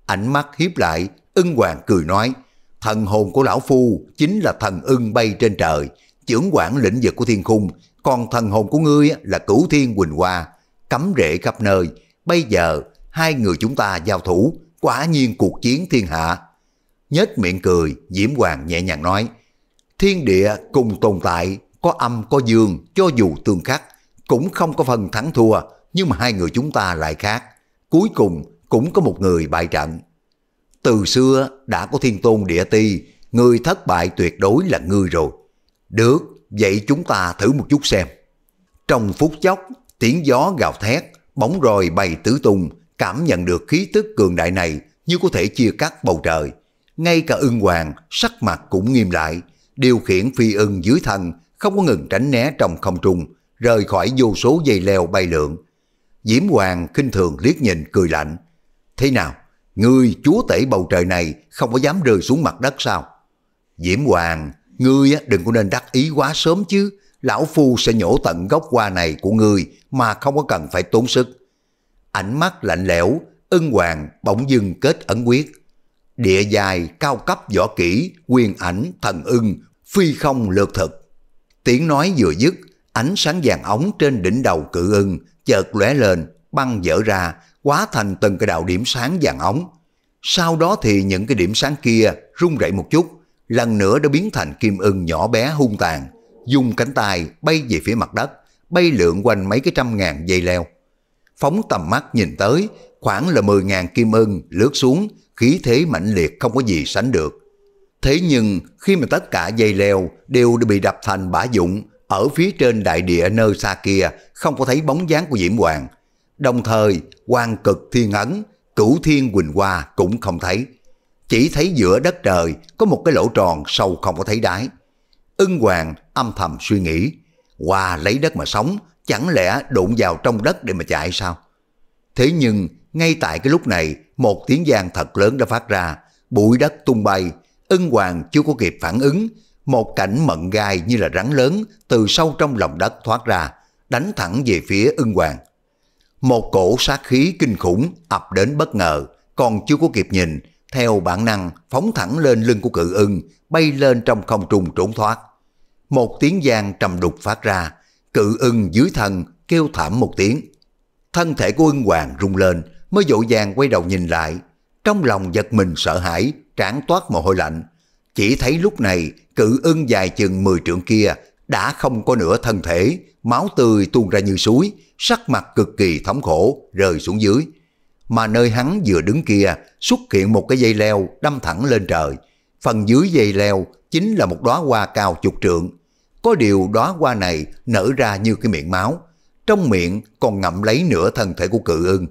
Ánh mắt hiếp lại, ưng hoàng cười nói, thần hồn của lão phu chính là thần ưng bay trên trời, trưởng quản lĩnh vực của thiên khung, còn thần hồn của ngươi là cửu thiên quỳnh hoa, cấm rễ khắp nơi. Bây giờ, hai người chúng ta giao thủ, quả nhiên cuộc chiến thiên hạ. Nhếch miệng cười, Diễm Hoàng nhẹ nhàng nói, thiên địa cùng tồn tại, có âm có dương, cho dù tương khắc, cũng không có phần thắng thua, nhưng mà hai người chúng ta lại khác. Cuối cùng cũng có một người bại trận. Từ xưa đã có thiên tôn địa ti, người thất bại tuyệt đối là ngươi rồi. Được, vậy chúng ta thử một chút xem. Trong phút chốc, tiếng gió gào thét, bóng rồi bay tứ tung, cảm nhận được khí tức cường đại này như có thể chia cắt bầu trời. Ngay cả ưng hoàng, sắc mặt cũng nghiêm lại, điều khiển phi ưng dưới thân, không có ngừng tránh né trong không trung, rời khỏi vô số dây leo bay lượn. Diễm Hoàng khinh thường liếc nhìn cười lạnh. Thế nào, người chúa tể bầu trời này không có dám rơi xuống mặt đất sao? Diễm Hoàng Ngươi đừng có nên đắc ý quá sớm chứ, lão phu sẽ nhổ tận gốc hoa này của ngươi mà không có cần phải tốn sức. Ánh mắt lạnh lẽo, ưng hoàng bỗng dưng kết ẩn quyết. Địa dài, cao cấp võ kỹ, quyền ảnh, thần ưng, phi không lược thực. Tiếng nói vừa dứt, ánh sáng vàng ống trên đỉnh đầu cự ưng chợt lóe lên, băng dở ra, quá thành từng cái đạo điểm sáng vàng ống. Sau đó thì những cái điểm sáng kia rung rẩy một chút, lần nữa đã biến thành kim ưng nhỏ bé hung tàn, dùng cánh tay bay về phía mặt đất, bay lượn quanh mấy cái trăm ngàn dây leo. Phóng tầm mắt nhìn tới, khoảng là 10.000 kim ưng lướt xuống, khí thế mãnh liệt không có gì sánh được. Thế nhưng khi mà tất cả dây leo đều đã bị đập thành bã dụng, ở phía trên đại địa nơi xa kia không có thấy bóng dáng của Diễm Hoàng. Đồng thời, quan cực thiên ấn, cửu thiên quỳnh hoa cũng không thấy chỉ thấy giữa đất trời có một cái lỗ tròn sâu không có thấy đáy. Ưng hoàng âm thầm suy nghĩ, qua lấy đất mà sống, chẳng lẽ đụng vào trong đất để mà chạy sao? Thế nhưng, ngay tại cái lúc này, một tiếng giang thật lớn đã phát ra, bụi đất tung bay, ưng hoàng chưa có kịp phản ứng, một cảnh mận gai như là rắn lớn từ sâu trong lòng đất thoát ra, đánh thẳng về phía ưng hoàng. Một cổ sát khí kinh khủng ập đến bất ngờ, còn chưa có kịp nhìn theo bản năng phóng thẳng lên lưng của cự ưng, bay lên trong không trung trốn thoát. Một tiếng giang trầm đục phát ra, cự ưng dưới thân kêu thảm một tiếng. Thân thể của ưng hoàng rung lên, mới dội vàng quay đầu nhìn lại. Trong lòng giật mình sợ hãi, trán toát mồ hôi lạnh. Chỉ thấy lúc này, cự ưng dài chừng 10 trượng kia đã không có nửa thân thể, máu tươi tuôn ra như suối, sắc mặt cực kỳ thống khổ, rơi xuống dưới mà nơi hắn vừa đứng kia xuất hiện một cái dây leo đâm thẳng lên trời. Phần dưới dây leo chính là một đóa hoa cao chục trượng. Có điều đóa hoa này nở ra như cái miệng máu, trong miệng còn ngậm lấy nửa thân thể của cự ưng.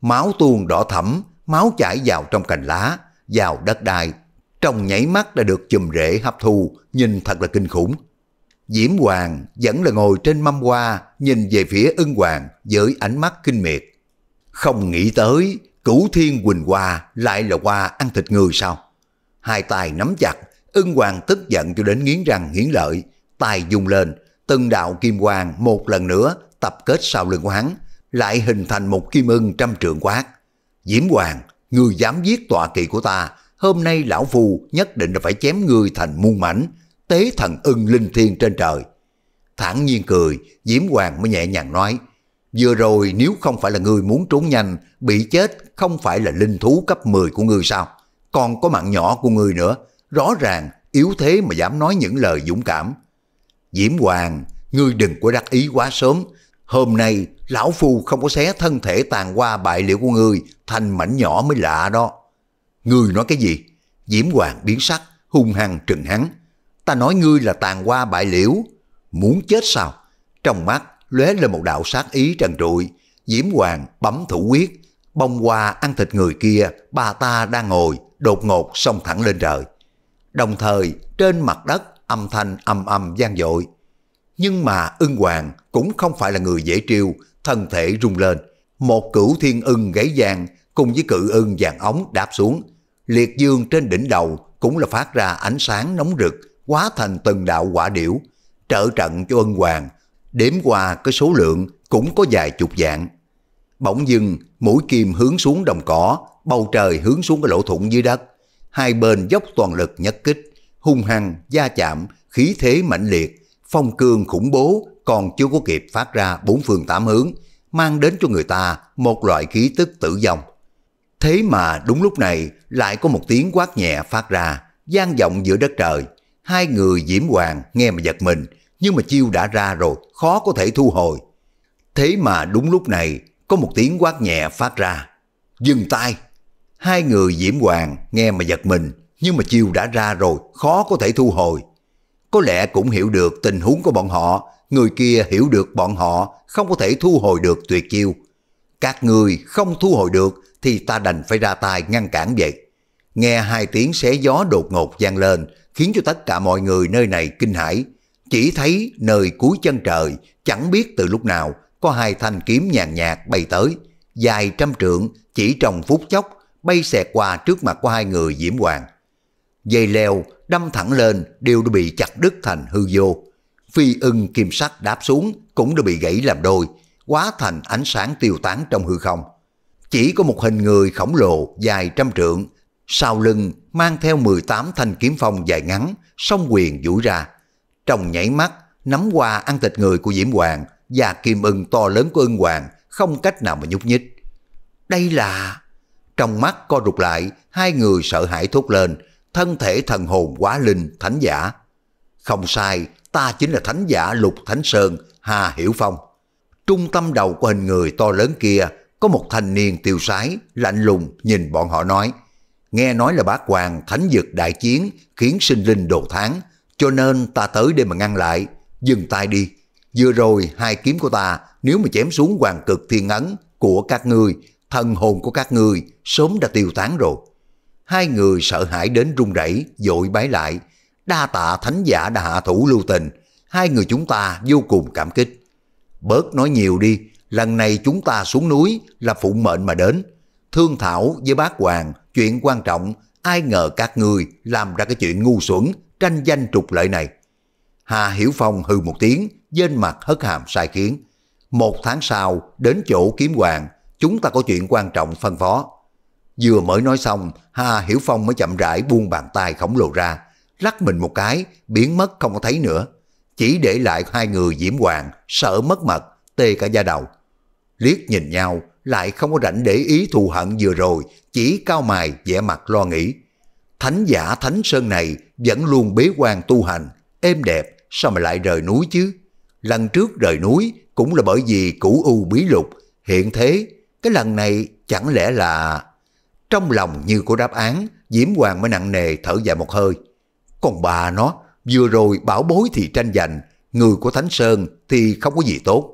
Máu tuôn đỏ thẫm, máu chảy vào trong cành lá, vào đất đai, trong nháy mắt đã được chùm rễ hấp thu, nhìn thật là kinh khủng. Diễm Hoàng vẫn là ngồi trên mâm hoa, nhìn về phía ưng hoàng với ánh mắt kinh miệt. Không nghĩ tới, cửu thiên quỳnh hoa lại là hoa ăn thịt người sao? Hai tay nắm chặt, ưng hoàng tức giận cho đến nghiến răng nghiến lợi, tay dùng lên, từng đạo kim hoàng một lần nữa tập kết sau lưng của hắn, lại hình thành một kim ưng trăm trượng quát. Diễm Hoàng, người dám giết tọa kỵ của ta, hôm nay lão phù nhất định là phải chém người thành muôn mảnh, tế thần ưng linh thiên trên trời. Thản nhiên cười, Diễm Hoàng mới nhẹ nhàng nói, Vừa rồi nếu không phải là người muốn trốn nhanh, bị chết không phải là linh thú cấp 10 của người sao? Còn có mạng nhỏ của người nữa, rõ ràng yếu thế mà dám nói những lời dũng cảm. Diễm Hoàng, ngươi đừng có đắc ý quá sớm. Hôm nay, lão phu không có xé thân thể tàn qua bại liệu của người thành mảnh nhỏ mới lạ đó. Ngươi nói cái gì? Diễm Hoàng biến sắc, hung hăng trừng hắn. Ta nói ngươi là tàn qua bại liễu. Muốn chết sao? Trong mắt, lóe lên một đạo sát ý trần trụi, Diễm Hoàng bấm thủ quyết, bông hoa ăn thịt người kia, bà ta đang ngồi, đột ngột xông thẳng lên trời. Đồng thời, trên mặt đất âm thanh âm âm gian dội. Nhưng mà ưng hoàng cũng không phải là người dễ triêu, thân thể rung lên. Một cửu thiên ưng gãy vàng cùng với cự ưng vàng ống đáp xuống. Liệt dương trên đỉnh đầu cũng là phát ra ánh sáng nóng rực, hóa thành từng đạo quả điểu, trợ trận cho ưng hoàng Đếm qua cái số lượng cũng có vài chục dạng. Bỗng dưng, mũi kim hướng xuống đồng cỏ, bầu trời hướng xuống cái lỗ thủng dưới đất. Hai bên dốc toàn lực nhất kích, hung hăng, da chạm, khí thế mạnh liệt, phong cương khủng bố còn chưa có kịp phát ra bốn phương tám hướng, mang đến cho người ta một loại khí tức tử vong. Thế mà đúng lúc này lại có một tiếng quát nhẹ phát ra, gian vọng giữa đất trời. Hai người diễm hoàng nghe mà giật mình, nhưng mà chiêu đã ra rồi, khó có thể thu hồi. Thế mà đúng lúc này, có một tiếng quát nhẹ phát ra. Dừng tay! Hai người Diễm Hoàng nghe mà giật mình, nhưng mà chiêu đã ra rồi, khó có thể thu hồi. Có lẽ cũng hiểu được tình huống của bọn họ, người kia hiểu được bọn họ không có thể thu hồi được tuyệt chiêu. Các người không thu hồi được thì ta đành phải ra tay ngăn cản vậy. Nghe hai tiếng xé gió đột ngột vang lên, khiến cho tất cả mọi người nơi này kinh hãi, chỉ thấy nơi cuối chân trời, chẳng biết từ lúc nào, có hai thanh kiếm nhàn nhạt bay tới, dài trăm trượng, chỉ trong phút chốc, bay xẹt qua trước mặt của hai người Diễm Hoàng. Dây leo đâm thẳng lên đều đã bị chặt đứt thành hư vô. Phi ưng kim sắc đáp xuống cũng đã bị gãy làm đôi, quá thành ánh sáng tiêu tán trong hư không. Chỉ có một hình người khổng lồ dài trăm trượng, sau lưng mang theo 18 thanh kiếm phong dài ngắn, song quyền duỗi ra trong nhảy mắt nắm qua ăn thịt người của Diễm Hoàng và kim ưng to lớn của ưng hoàng không cách nào mà nhúc nhích. Đây là... Trong mắt co rụt lại, hai người sợ hãi thốt lên, thân thể thần hồn quá linh, thánh giả. Không sai, ta chính là thánh giả Lục Thánh Sơn, Hà Hiểu Phong. Trung tâm đầu của hình người to lớn kia có một thanh niên tiêu sái, lạnh lùng nhìn bọn họ nói. Nghe nói là bác hoàng thánh dực đại chiến khiến sinh linh đồ tháng, cho nên ta tới đây mà ngăn lại, dừng tay đi. Vừa rồi hai kiếm của ta nếu mà chém xuống hoàng cực thiên ấn của các ngươi, thần hồn của các ngươi sớm đã tiêu tán rồi. Hai người sợ hãi đến run rẩy, dội bái lại. Đa tạ thánh giả đã hạ thủ lưu tình, hai người chúng ta vô cùng cảm kích. Bớt nói nhiều đi, lần này chúng ta xuống núi là phụ mệnh mà đến. Thương thảo với bác Hoàng, chuyện quan trọng, ai ngờ các người làm ra cái chuyện ngu xuẩn tranh danh trục lợi này. Hà Hiểu Phong hừ một tiếng, trên mặt hất hàm sai khiến. Một tháng sau, đến chỗ kiếm hoàng, chúng ta có chuyện quan trọng phân phó. Vừa mới nói xong, Hà Hiểu Phong mới chậm rãi buông bàn tay khổng lồ ra, lắc mình một cái, biến mất không có thấy nữa. Chỉ để lại hai người diễm hoàng, sợ mất mật, tê cả da đầu. Liếc nhìn nhau, lại không có rảnh để ý thù hận vừa rồi, chỉ cao mài vẻ mặt lo nghĩ thánh giả thánh sơn này vẫn luôn bế quan tu hành, êm đẹp, sao mà lại rời núi chứ? Lần trước rời núi cũng là bởi vì cửu u bí lục, hiện thế, cái lần này chẳng lẽ là... Trong lòng như của đáp án, Diễm Hoàng mới nặng nề thở dài một hơi. Còn bà nó, vừa rồi bảo bối thì tranh giành, người của Thánh Sơn thì không có gì tốt.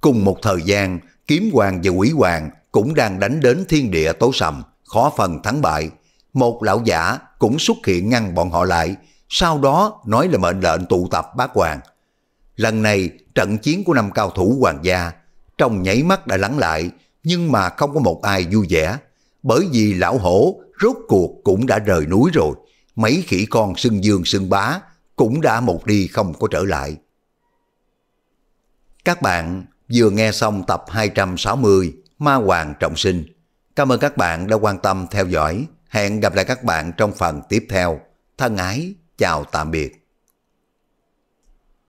Cùng một thời gian, Kiếm Hoàng và Quỷ Hoàng cũng đang đánh đến thiên địa tối sầm, khó phần thắng bại một lão giả cũng xuất hiện ngăn bọn họ lại, sau đó nói là mệnh lệnh tụ tập bác hoàng. Lần này trận chiến của năm cao thủ hoàng gia trong nháy mắt đã lắng lại nhưng mà không có một ai vui vẻ bởi vì lão hổ rốt cuộc cũng đã rời núi rồi mấy khỉ con sưng dương sưng bá cũng đã một đi không có trở lại. Các bạn vừa nghe xong tập 260 Ma Hoàng Trọng Sinh. Cảm ơn các bạn đã quan tâm theo dõi. Hẹn gặp lại các bạn trong phần tiếp theo. Thân ái, chào tạm biệt.